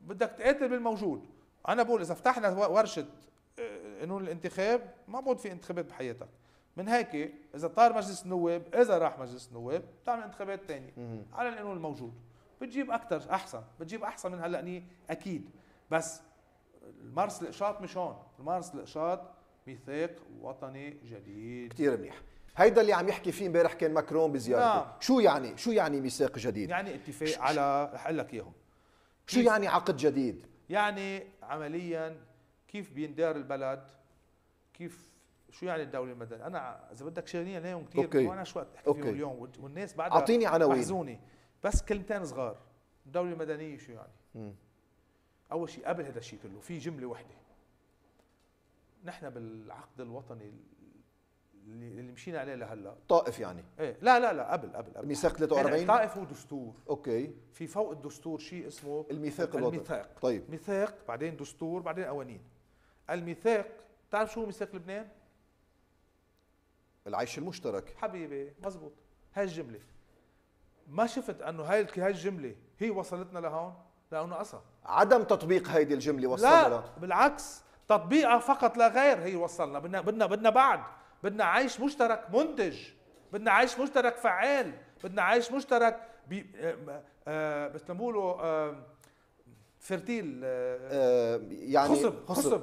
بدك تقاتل بالموجود انا بقول اذا فتحنا ورشه قانون آه، الانتخاب ما بقول في انتخابات بحياتك من هيك اذا طار مجلس النواب اذا راح مجلس النواب بتعمل انتخابات ثانيه على القانون الموجود بتجيب اكثر احسن بتجيب احسن من هلا اكيد بس المارس القشاط مش هون المارس القشاط ميثاق وطني جديد كثير منيح هيدا اللي عم يحكي فيه امبارح كان ماكرون بزيارته نعم. شو يعني شو يعني ميثاق جديد يعني اتفاق على رح اقول لك اياهم شو يعني عقد جديد يعني عمليا كيف بيندار البلد كيف شو يعني الدولة المدنية؟ أنا إذا بدك شغلني عليهم كثير أوكي. وأنا شو أحكي أوكي. فيهم اليوم والناس بعدها أعطيني عناوين محزونة بس كلمتين صغار الدولة المدنية شو يعني؟ م. أول شيء قبل هذا الشيء كله في جملة وحده نحن بالعقد الوطني اللي اللي مشينا عليه لهلا طائف يعني ايه لا لا لا قبل قبل, قبل. ميثاق 43 طائف ودستور اوكي في فوق الدستور شيء اسمه الميثاق الوطني الميثاق طيب ميثاق بعدين دستور بعدين قوانين الميثاق تعرف شو ميثاق لبنان؟ العيش المشترك حبيبي مزبوط هاي الجمله ما شفت انه هاي هاي الجمله هي وصلتنا لهون لانه قصى عدم تطبيق هيدي الجمله وصلنا لا بالعكس تطبيقها فقط لا غير هي وصلنا بدنا بدنا بدنا بعد بدنا عيش مشترك منتج بدنا عيش مشترك فعال بدنا عيش مشترك بي... آه، آه، بس نقوله فرتيل آه، يعني خصب خصب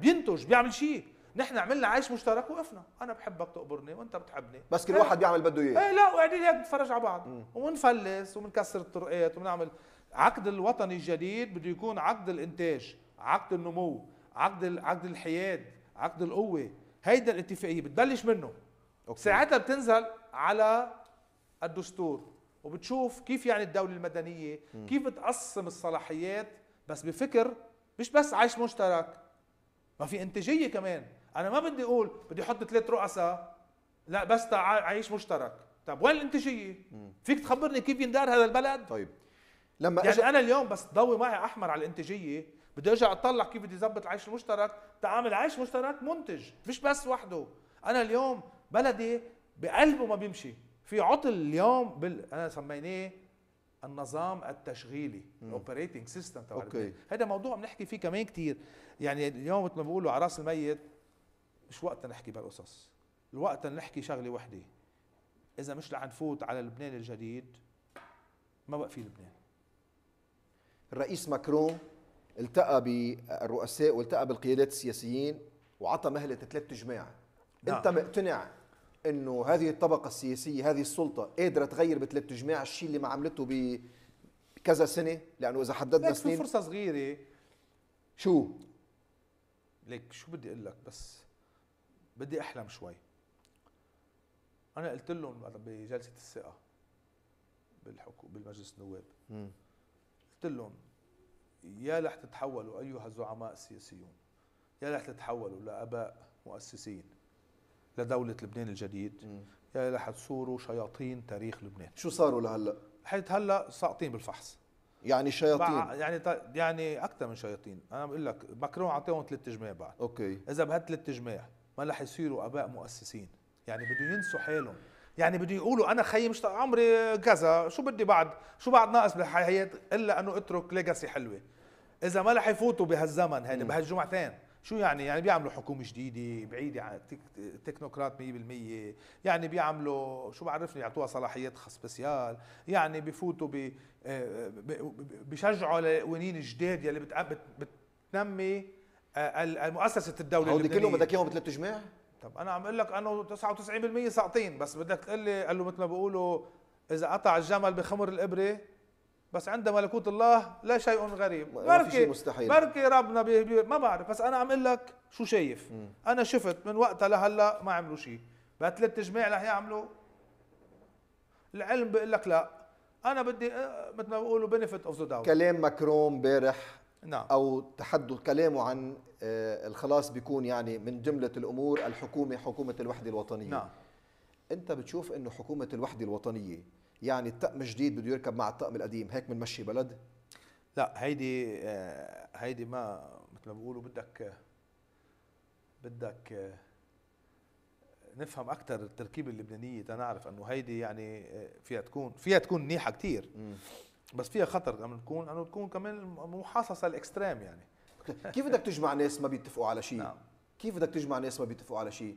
بينتج بيعمل شيء نحن عملنا عيش مشترك وقفنا انا بحبك تقبرني وانت بتحبني بس كل إيه؟ واحد بيعمل بده اياه ايه لا وقاعدين هيك بنتفرج على بعض وبنفلس وبنكسر الطرقات وبنعمل عقد الوطني الجديد بده يكون عقد الانتاج عقد النمو عقد عقد الحياد عقد القوه هيدا الاتفاقيه بتبلش منه أوكي. ساعتها بتنزل على الدستور وبتشوف كيف يعني الدوله المدنيه م. كيف بتقسم الصلاحيات بس بفكر مش بس عيش مشترك ما في انتاجيه كمان انا ما بدي اقول بدي احط ثلاث رؤساء لا بس عيش مشترك طب وين الانتاجيه فيك تخبرني كيف يندار هذا البلد طيب لما يعني أجل... انا اليوم بس ضوي معي احمر على الانتاجيه بدي ارجع اطلع كيف بدي اظبط العيش المشترك تعامل عيش مشترك منتج مش بس وحده انا اليوم بلدي بقلبه ما بيمشي في عطل اليوم بال... انا سميناه النظام التشغيلي الاوبريتنج سيستم تبع هذا موضوع بنحكي فيه كمان كثير يعني اليوم مثل ما بيقولوا على راس الميت مش وقت نحكي بهالقصص الوقت نحكي شغله وحده اذا مش رح نفوت على لبنان الجديد ما بقى في لبنان الرئيس ماكرون التقى بالرؤساء والتقى بالقيادات السياسيين وعطى مهله ثلاث تجماع نعم. انت مقتنع انه هذه الطبقه السياسيه هذه السلطه قادره تغير بثلاث تجماع الشيء اللي ما عملته ب كذا سنه لانه اذا حددنا سنين فرصه صغيره شو ليك شو بدي اقول لك بس بدي احلم شوي انا قلت لهم بجلسه الثقه بالحكومة بالمجلس النواب قلت لهم يا لح تتحولوا أيها الزعماء السياسيون يا لح تتحولوا لأباء مؤسسين لدولة لبنان الجديد يا لح تصوروا شياطين تاريخ لبنان شو صاروا لهلا؟ حيث هلا ساقطين بالفحص يعني شياطين يعني يعني اكثر من شياطين انا بقول لك ماكرون اعطيهم ثلاث جماع بعد اوكي اذا بهالثلاث جماع ما رح يصيروا اباء مؤسسين يعني بدهم ينسوا حالهم يعني بده يقولوا انا خيي مش عمري كذا شو بدي بعد شو بعد ناقص بالحياه الا انه اترك ليجاسي حلوه اذا ما رح يفوتوا بهالزمن هذا بهالجمعتين شو يعني يعني بيعملوا حكومه جديده بعيده عن تكنوقراط 100% يعني بيعملوا شو بعرفني يعطوها صلاحيات سبيسيال يعني بفوتوا ب آه، بشجعوا لقوانين جداد يلي بتنمي آه، مؤسسه الدوله هودي كلهم بدك اياهم بثلاث جماع طب انا عم اقول لك انه 99% ساقطين بس بدك تقول لي قال له مثل ما بيقولوا اذا قطع الجمل بخمر الابره بس عند ملكوت الله لا شيء غريب بركي مستحيل بركي ربنا بي بي ما بعرف بس انا عم اقول لك شو شايف مم. انا شفت من وقتها لهلا ما عملوا شيء بثلاث ثلاث جماع رح يعملوا العلم بيقول لك لا انا بدي آه، مثل ما بيقولوا بنفيت اوف ذا داوت كلام مكروم امبارح نعم. أو تحدث كلامه عن آه، الخلاص بيكون يعني من جملة الأمور الحكومة حكومة الوحدة الوطنية نعم. أنت بتشوف أنه حكومة الوحدة الوطنية يعني الطقم الجديد بده يركب مع الطقم القديم هيك بنمشي بلد؟ لا هيدي آه، هيدي ما مثل ما بيقولوا بدك بدك آه، نفهم اكثر التركيبه اللبنانيه تنعرف انه هيدي يعني فيها تكون فيها تكون منيحه كثير بس فيها خطر لما تكون انه تكون كمان محاصصه الاكستريم يعني كيف بدك تجمع ناس ما بيتفقوا على شيء؟ نعم. كيف بدك تجمع ناس ما بيتفقوا على شيء؟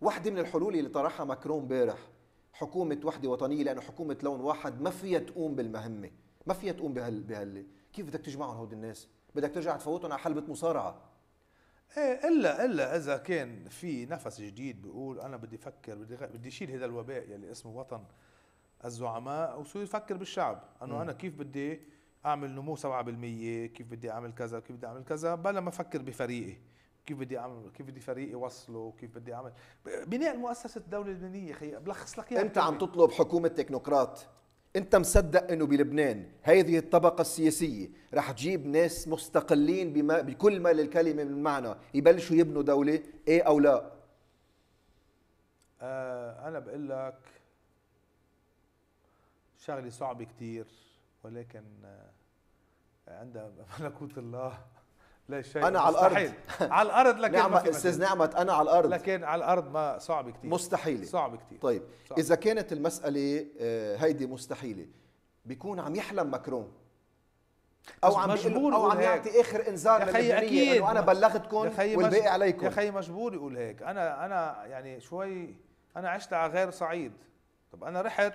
واحدة من الحلول اللي طرحها ماكرون امبارح حكومة وحدة وطنية لأنه حكومة لون واحد ما فيها تقوم بالمهمة، ما فيها تقوم بهال بهال كيف بدك تجمعهم هود الناس؟ بدك ترجع تفوتهم على حلبة مصارعة ايه الا الا اذا كان في نفس جديد بيقول انا بدي افكر بدي بدي اشيل هذا الوباء يلي اسمه وطن الزعماء وصير يفكر بالشعب انه انا كيف بدي اعمل نمو 7% كيف بدي اعمل كذا كيف بدي اعمل كذا بلا ما افكر بفريقي كيف بدي اعمل كيف بدي فريقي وصله كيف بدي اعمل بناء مؤسسه الدوله اللبنانيه خي بلخص لك اياها انت عم تطلب حكومه تكنوقراط انت مصدق انه بلبنان هذه الطبقه السياسيه رح تجيب ناس مستقلين بما بكل ما للكلمه من معنى يبلشوا يبنوا دوله ايه او لا آه انا بقول لك شغله صعبه كثير ولكن آه، عند ملكوت الله لا شيء انا على الارض على الارض لكن نعمة استاذ نعمت انا على الارض لكن على الارض ما صعب كثير مستحيله صعب كثير طيب صعب. اذا كانت المساله آه، هيدي مستحيله بيكون عم يحلم ماكرون او عم مجبور او عم يعطي اخر انذار اكيد انه انا بلغتكم والباقي عليكم يا خي مجبور يقول هيك انا انا يعني شوي انا عشت على غير صعيد طب انا رحت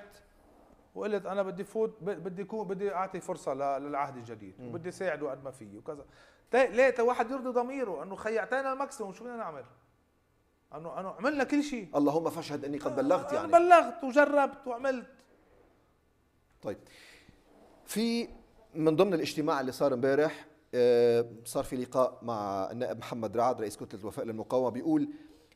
وقلت انا بدي فوت بدي كون بدي اعطي فرصه للعهد الجديد وبدي ساعده قد ما فيه وكذا ليه واحد يرضي ضميره انه خي اعطينا الماكسيموم شو بدنا نعمل؟ انه انه عملنا كل شيء اللهم فاشهد اني قد آه، بلغت يعني أنا بلغت وجربت وعملت طيب في من ضمن الاجتماع اللي صار امبارح آه، صار في لقاء مع النائب محمد رعد رئيس كتله وفاء للمقاومه بيقول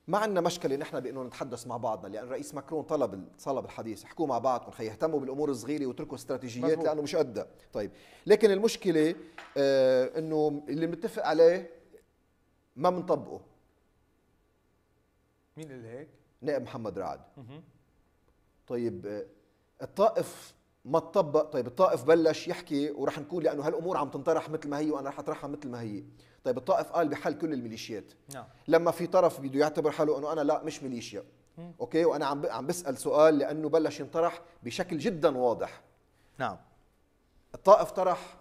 ما عندنا مشكله نحن بانه نتحدث مع بعضنا لان الرئيس ماكرون طلب طلب الحديث احكوا مع بعضكم خي اهتموا بالامور الصغيره واتركوا استراتيجيات مزبوط. لانه مش قدها طيب لكن المشكله آه انه اللي متفق عليه ما بنطبقه مين اللي هيك نائب محمد رعد طيب آه، الطائف ما تطبق طيب الطائف بلش يحكي ورح نقول لانه هالامور عم تنطرح مثل ما هي وانا رح اطرحها مثل ما هي طيب الطائف قال بحل كل الميليشيات نعم. لما في طرف بده يعتبر حاله انه انا لا مش ميليشيا اوكي وانا عم عم بسال سؤال لانه بلش ينطرح بشكل جدا واضح نعم الطائف طرح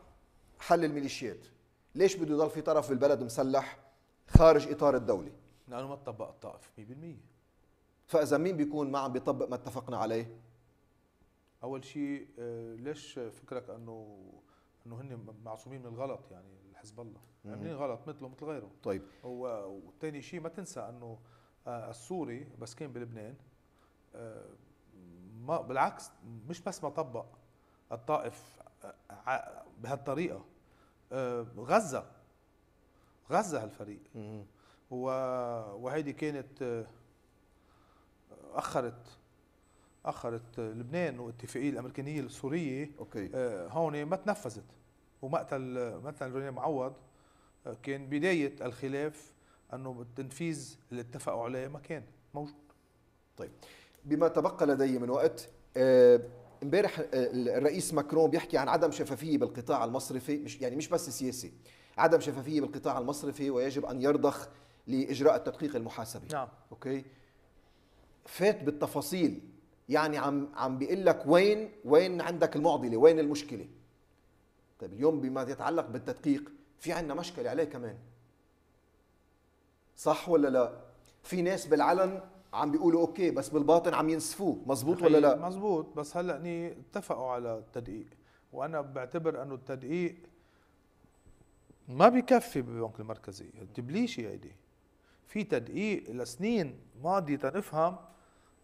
حل الميليشيات ليش بده يضل في طرف بالبلد مسلح خارج اطار الدوله لانه ما تطبق الطائف 100% فاذا مين بيكون ما عم بيطبق ما اتفقنا عليه اول شيء آه، ليش فكرك انه انه هن معصومين من الغلط يعني حزب الله عاملين غلط مثله مثل غيره طيب وثاني شيء ما تنسى انه آه، السوري بس كان بلبنان آه، ما بالعكس مش بس ما طبق الطائف آه، بهالطريقه غزه غزه هالفريق وهيدي كانت اخرت اخرت آه، لبنان واتفاقيه الامريكانيه السوريه اوكي آه، هون ما تنفذت ومقتل آه، مقتل روني معوض كان بدايه الخلاف انه التنفيذ اللي اتفقوا عليه ما كان موجود طيب بما تبقى لدي من وقت امبارح الرئيس ماكرون بيحكي عن عدم شفافيه بالقطاع المصرفي مش يعني مش بس سياسي عدم شفافيه بالقطاع المصرفي ويجب ان يرضخ لاجراء التدقيق المحاسبي نعم اوكي فات بالتفاصيل يعني عم عم بيقول لك وين وين عندك المعضله وين المشكله طيب اليوم بما يتعلق بالتدقيق في عندنا مشكله عليه كمان صح ولا لا في ناس بالعلن عم بيقولوا اوكي بس بالباطن عم ينسفوه مزبوط ولا لا مزبوط بس هلا هني اتفقوا على التدقيق وانا بعتبر انه التدقيق ما بكفي بالبنك المركزي تبليشي هيدي في تدقيق لسنين ماضيه تنفهم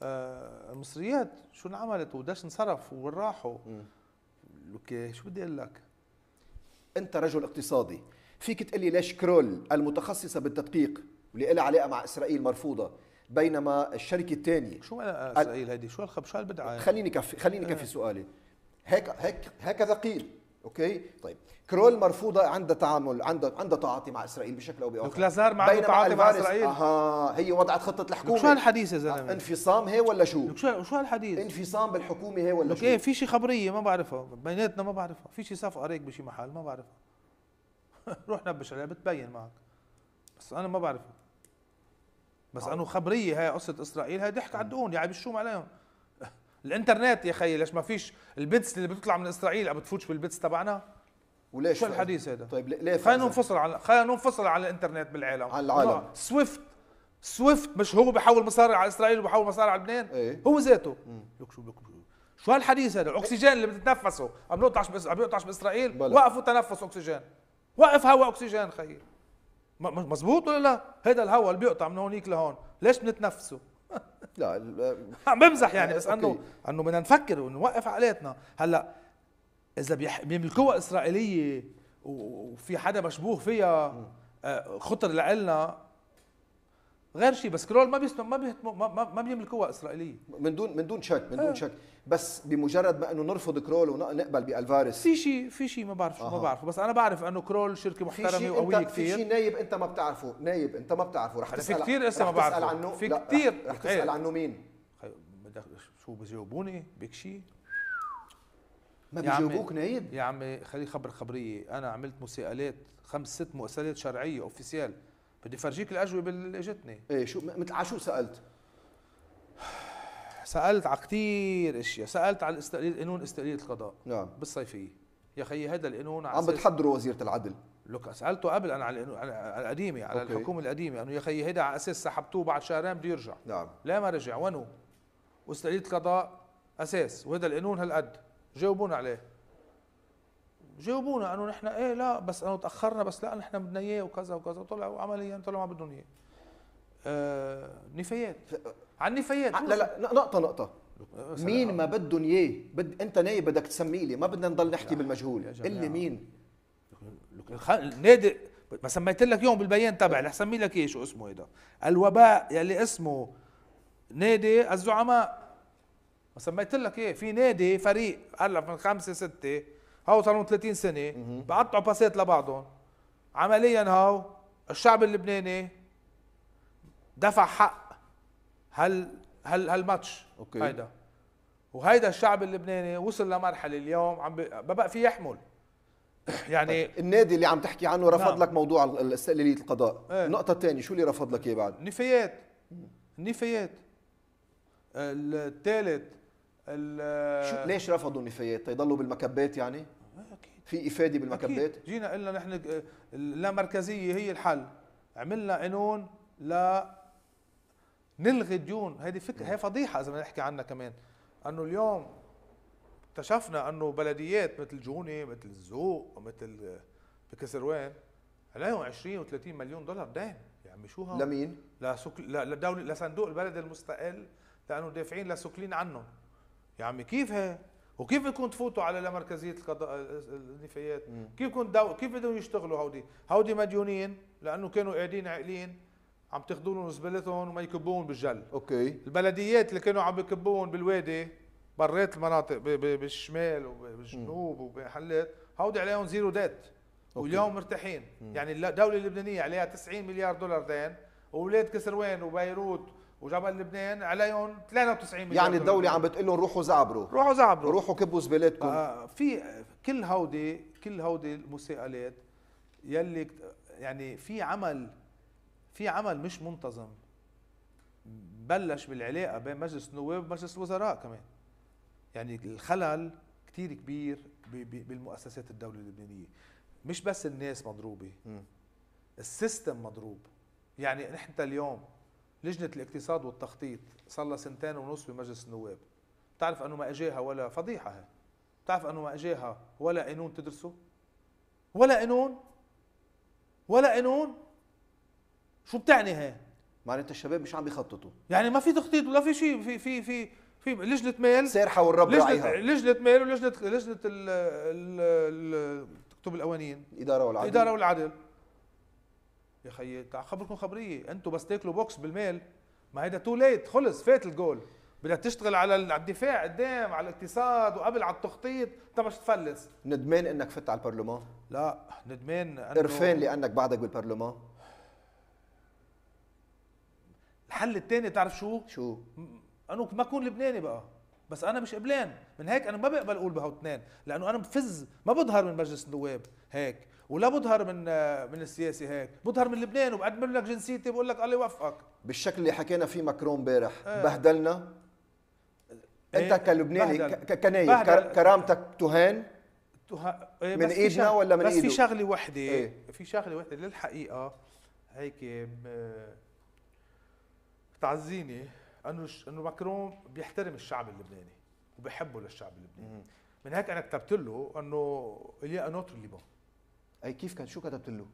آه، المصريات شو انعملت وداش انصرف وين راحوا شو بدي اقول لك انت رجل اقتصادي فيك تقول لي ليش كرول المتخصصه بالتدقيق واللي لها علاقه مع اسرائيل مرفوضه بينما الشركه الثانيه شو اسرائيل هيدي شو الخب شو البدعه خليني كفي خليني آه. كفي سؤالي هيك هيك هكذا قيل اوكي طيب كرول مرفوضه عندها تعامل عندها عندها تعاطي مع اسرائيل بشكل او باخر لازار ما تعاطي مع اسرائيل اها هي وضعت خطه الحكومه شو هالحديث يا زلمه انفصام هي ولا شو شو شو هالحديث انفصام بالحكومه هي ولا شو في شي خبريه ما بعرفها بيناتنا ما بعرفها في شي صفقه هيك بشي محل ما بعرفها روح نبش عليها بتبين معك بس انا ما بعرفها بس انه خبريه هي قصه اسرائيل هي ضحك على الدقون يعني بشوم عليهم الانترنت يا خيي ليش ما فيش البيتس اللي بتطلع من اسرائيل عم بتفوتش بالبيتس تبعنا وليش شو طيب؟ الحديث هذا طيب ليه خلينا ننفصل على خلينا ننفصل عن الانترنت بالعالم عن العالم سويفت سويفت مش هو بحول مصاري على اسرائيل وبحول مصاري على لبنان ايه؟ هو ذاته لك شو لك شو هالحديث هذا الاكسجين اللي بتتنفسه عم يقطعش بس... عم يقطعش باسرائيل وقفوا تنفس اكسجين وقف هواء اكسجين خيي مزبوط ولا لا هذا الهواء اللي بيقطع من هونيك لهون ليش بنتنفسه لا عم بمزح يعني بس انه انه بدنا نفكر ونوقف عقلاتنا هلا اذا بيملكوها اسرائيليه وفي حدا مشبوه فيها آه، خطر لنا غير شيء بس كرول ما بيسلم ما بيهتم ما, ما بيملكوها اسرائيليه من دون من دون شك من دون آه. شك بس بمجرد ما انه نرفض كرول ونقبل بالفارس في شيء في شيء ما بعرف آه. ما بعرفه بس انا بعرف انه كرول شركه محترمه وقويه كثير في شيء نايب انت ما بتعرفه نايب انت ما بتعرفه رح تسال في كثير اسا ما بعرفه عنه في كثير رح, رح تسال عنه مين شو بجاوبوني بك شيء ما بيجاوبوك نايب يا عمي خلي خبر خبريه انا عملت مساءلات خمس ست مؤسسات شرعيه اوفيسيال بدي فرجيك الاجوبه اللي اجتني ايه شو مثل على شو سالت؟ سالت على كثير اشياء، سالت على الاستقلال قانون استقلاليه القضاء نعم بالصيفيه يا خيي هذا القانون عم بتحضره وزيره العدل لوك سالته قبل انا على القديمه على أوكي. الحكومه القديمه انه يا خيي هيدا على اساس سحبتوه بعد شهرين بده يرجع نعم لا ما رجع وين واستقلاليه القضاء اساس وهذا القانون هالقد جاوبونا عليه جاوبونا انه نحن ايه لا بس انه تاخرنا بس لا نحن بدنا اياه وكذا وكذا طلعوا عمليا طلعوا ما بدهم اياه آه، نفايات عن نفايات لا لا نقطة نقطة آه، مين ما بدهم اياه بد انت نايب بدك تسمي لي ما بدنا نضل نحكي بالمجهول اللي مين نادي ما سميت لك يوم بالبيان تبع رح سمي لك ايه شو اسمه هيدا الوباء يلي اسمه نادي الزعماء ما سميت لك ايه في نادي فريق هلا من خمسه سته هاو صار لهم 30 سنه بقطعوا باسات لبعضهم عمليا هاو الشعب اللبناني دفع حق هال هال هالماتش اوكي هيدا وهيدا الشعب اللبناني وصل لمرحله اليوم عم ببقى في يحمل يعني طيب. النادي اللي عم تحكي عنه رفض نعم. لك موضوع استقلاليه القضاء ايه. النقطه الثانيه شو اللي رفض لك اياه بعد النفايات النفايات الثالث شو ليش رفضوا النفايات؟ تيضلوا بالمكبات يعني؟ أكيد. في افاده بالمكبات أكيد. جينا قلنا نحن آه، اللامركزيه هي الحل عملنا قانون ل نلغي الديون هذه فكره هي فضيحه اذا بدنا نحكي عنها كمان انه اليوم اكتشفنا انه بلديات مثل جوني مثل الزوق مثل آه، بكسروان عليهم 20 و30 مليون دولار دين يا عمي شو هون لمين؟ لسك... للدوله لصندوق البلد المستقل لانه دافعين لسوكلين عنهم يا عمي كيف هي؟ وكيف بدكم تفوتوا على مركزيه القضاء النفايات كيف بدكم دو... كيف بدهم يشتغلوا هودي هودي مديونين لانه كانوا قاعدين عاقلين عم تاخذوا لهم زبالتهم وما يكبوهم بالجل اوكي البلديات اللي كانوا عم يكبوهم بالوادي برات المناطق ب... ب... بالشمال وبالجنوب وبمحلات هودي عليهم زيرو ديت واليوم مرتاحين يعني الدوله اللبنانيه عليها 90 مليار دولار دين واولاد كسروان وبيروت وجبل لبنان عليهم 93 مليون يعني الدولة عم بتقول لهم روحوا زعبروا روحوا زعبروا روحوا كبوا زبالاتكم آه في كل هودي كل هودي المساءلات يلي يعني في عمل في عمل مش منتظم بلش بالعلاقة بين مجلس النواب ومجلس الوزراء كمان يعني الخلل كتير كبير بالمؤسسات الدولة اللبنانية مش بس الناس مضروبة السيستم مضروب يعني نحن اليوم لجنة الاقتصاد والتخطيط صار لها سنتين ونص بمجلس النواب بتعرف أنه ما أجاها ولا فضيحة هي بتعرف أنه ما أجاها ولا قانون تدرسه ولا قانون ولا قانون شو بتعني هي معناتها الشباب مش عم بيخططوا يعني ما في تخطيط ولا في شيء في في في في لجنه مال سارحه والرب لجنة لجنه مال ولجنه لجنه ال ال تكتب القوانين الاداره والعدل الاداره والعدل يا خي خبركم خبريه انتوا بس تاكلوا بوكس بالميل ما هيدا تو ليت خلص فات الجول بدها تشتغل على الدفاع قدام على الاقتصاد وقبل على التخطيط انت مش تفلس ندمان انك فت على البرلمان لا ندمان أنه قرفان لانك بعدك بالبرلمان الحل الثاني تعرف شو شو انه ما اكون لبناني بقى بس انا مش قبلان من هيك انا ما بقبل اقول بهو اثنين لانه انا بفز ما بظهر من مجلس النواب هيك ولا بظهر من من السياسي هيك بظهر من لبنان وبعد لك جنسيتي بقول لك الله يوفقك بالشكل اللي حكينا فيه ماكرون امبارح آه. بهدلنا إيه؟ انت كلبناني بهدل. كرامتك تهان تها... إيه من ايدنا ولا من بس ايده؟ بس في شغله وحده إيه؟ في شغله وحده للحقيقه هيك م... آه، بتعزيني انه انه ماكرون بيحترم الشعب اللبناني وبحبه للشعب اللبناني من هيك انا كتبت له انه اليا انوتر ليبون اي كيف كان شو كتبت له؟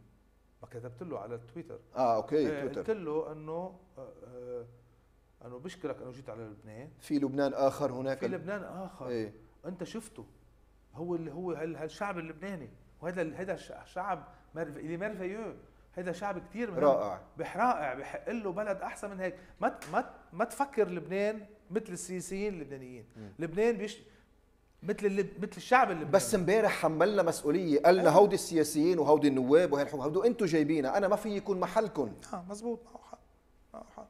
ما كتبت له على التويتر اه اوكي آه، تويتر قلت له انه آه،, آه انه بشكرك انه جيت على لبنان في لبنان اخر هناك في لبنان اخر ايه؟ انت شفته هو اللي هو هالشعب اللبناني وهذا هذا الشعب اللي ميرفيو هذا شعب كثير رائع رائع بحق له بلد احسن من هيك ما ما ما تفكر لبنان مثل السياسيين اللبنانيين لبنان بيش مثل اللي مثل الشعب اللي بس امبارح حملنا مسؤوليه قالنا أيوة. هودي السياسيين وهودي النواب وهي الحكومه هودو انتم جايبينها انا ما في يكون محلكم اه مزبوط معه حق معه حق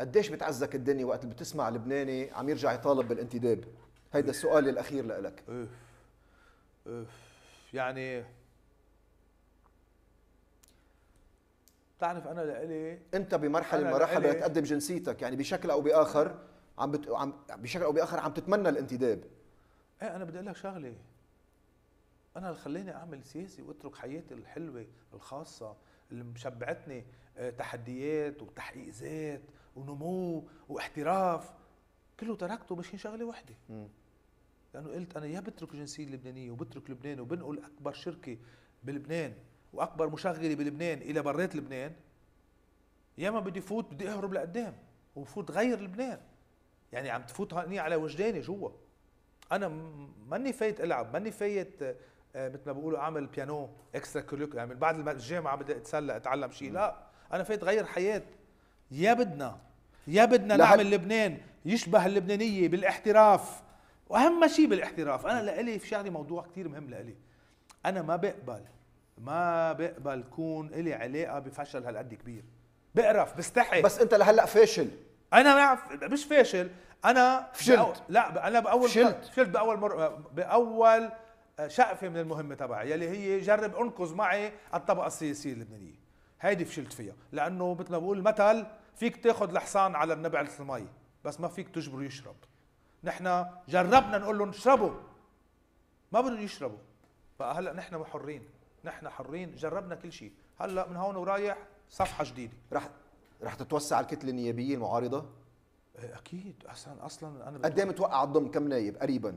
قديش بتعزك الدنيا وقت اللي بتسمع لبناني عم يرجع يطالب بالانتداب هيدا السؤال الاخير لك اوف اوف يعني بتعرف انا لإلي انت بمرحله من المراحل بدك تقدم جنسيتك يعني بشكل او باخر عم, بت... عم بشكل او باخر عم تتمنى الانتداب ايه انا بدي اقول لك شغله انا اللي خلاني اعمل سياسي واترك حياتي الحلوه الخاصه اللي مشبعتني آه، تحديات وتحقيق ذات ونمو واحتراف كله تركته مشان شغله وحده لانه قلت انا يا بترك الجنسيه اللبنانيه وبترك لبنان وبنقل اكبر شركه بلبنان واكبر مشغله بلبنان الى برات لبنان يا ما بدي فوت بدي اهرب لقدام وفوت غير لبنان يعني عم تفوت هني على وجداني جوا انا ماني فايت العب ماني فايت آه، مثل ما بيقولوا اعمل بيانو اكسترا كوليك يعني بعد الجامعه بدي اتسلى اتعلم شيء لا انا فايت غير حياه يا بدنا يا بدنا نعمل لبنان يشبه اللبنانيه بالاحتراف واهم شيء بالاحتراف انا لإلي في شغلي موضوع كثير مهم لإلي انا ما بقبل ما بقبل كون إلي علاقه بفشل هالقد كبير بقرف بستحي بس انت لهلا فاشل انا مش فاشل انا فشلت بأو... لا انا باول فشلت فشلت باول مر... باول آه، شقفه من المهمه تبعي يلي هي جرب انقذ معي الطبقه السياسيه اللبنانيه هيدي فشلت فيها لانه مثل ما بقول المثل فيك تاخذ الحصان على النبع المي بس ما فيك تجبره يشرب نحن جربنا نقول لهم اشربوا ما بدهم يشربوا بقى هلا نحن حرين نحن حرين جربنا كل شيء هلا من هون ورايح صفحه جديده رح رح تتوسع الكتله النيابيه المعارضه؟ إيه، اكيد اصلا اصلا انا قد ايه متوقع تضم كم نايب قريبا؟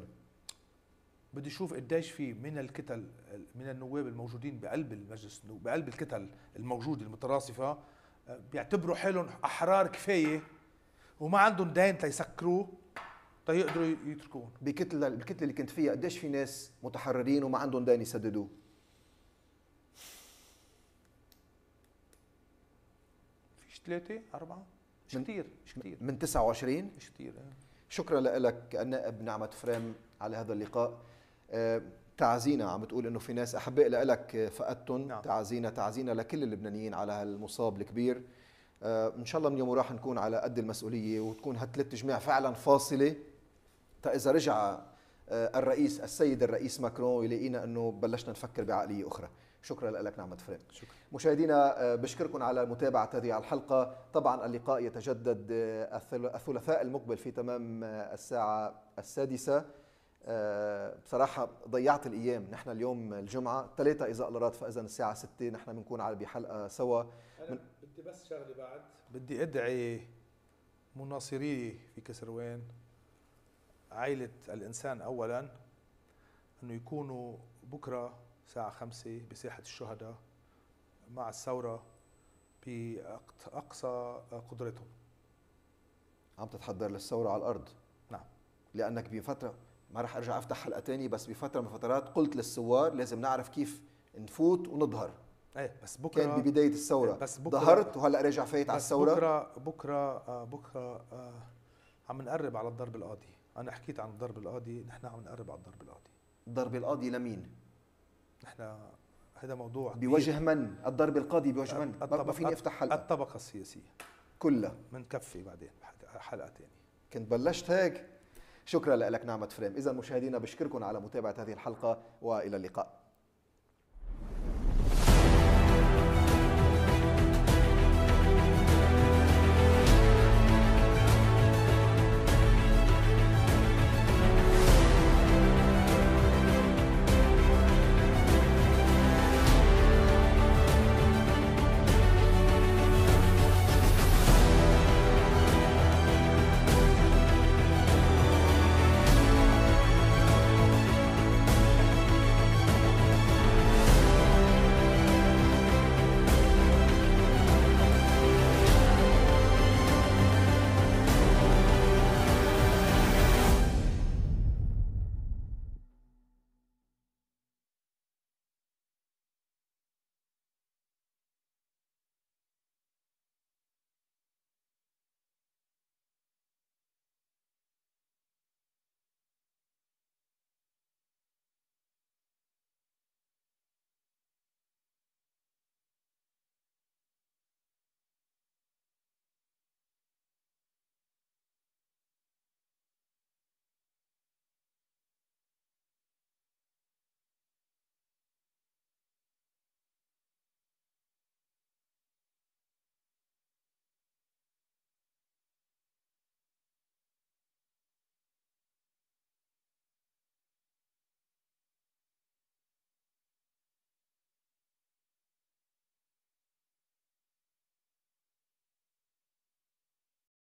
بدي اشوف قديش في من الكتل من النواب الموجودين بقلب المجلس بقلب الكتل الموجوده المتراصفه آه، بيعتبروا حالهم احرار كفايه وما عندهم دين تيسكروه تيقدروا يتركوه بكتله الكتله اللي كنت فيها قديش في ناس متحررين وما عندهم دين يسددوه ثلاثه اربعه مش كثير مش كثير من 29 مش كثير آه. شكرا لك النائب نعمه فريم على هذا اللقاء آه، تعزينا عم بتقول انه في ناس احباء لك آه، فقدتهم نعم. تعزينا تعزينا لكل اللبنانيين على هالمصاب الكبير ان شاء الله من يوم وراح نكون على قد المسؤوليه وتكون هالثلاث جماع فعلا فاصله تا اذا رجع الرئيس السيد الرئيس ماكرون يلاقينا انه بلشنا نفكر بعقليه اخرى شكرا لك نعمة فريد شكرا. مشاهدينا آه، بشكركم على متابعة هذه الحلقة طبعا اللقاء يتجدد آه، الثلاثاء المقبل في تمام آه، الساعة السادسة بصراحة ضيعت الأيام نحن اليوم الجمعة ثلاثة إذا قررت فإذا الساعة ستة نحن بنكون على بحلقة سوا من بدي بس شغلة بعد بدي أدعي مناصري في كسروان عائلة الإنسان أولا أنه يكونوا بكرة الساعة خمسة بساحة الشهداء مع الثورة بأقصى قدرتهم عم تتحضر للثورة على الأرض نعم لأنك بفترة ما رح أرجع أفتح حلقة تانية بس بفترة من فترات قلت للثوار لازم نعرف كيف نفوت ونظهر ايه بس بكره كان ببدايه الثوره بس بكره ظهرت وهلا راجع فايت على الثوره بكره بكره آه بكره آه عم نقرب على الضرب القاضي انا حكيت عن الضرب القاضي نحن عم نقرب على الضرب القاضي الضرب القاضي لمين نحن هذا موضوع بوجه من؟ الضرب القاضي بوجه من؟ ما فيني افتح حلقه الطبقه السياسيه كلها منكفي بعدين حلقه ثانيه كنت بلشت هيك شكرا لك نعمة فريم إذا مشاهدينا بشكركم على متابعة هذه الحلقة وإلى اللقاء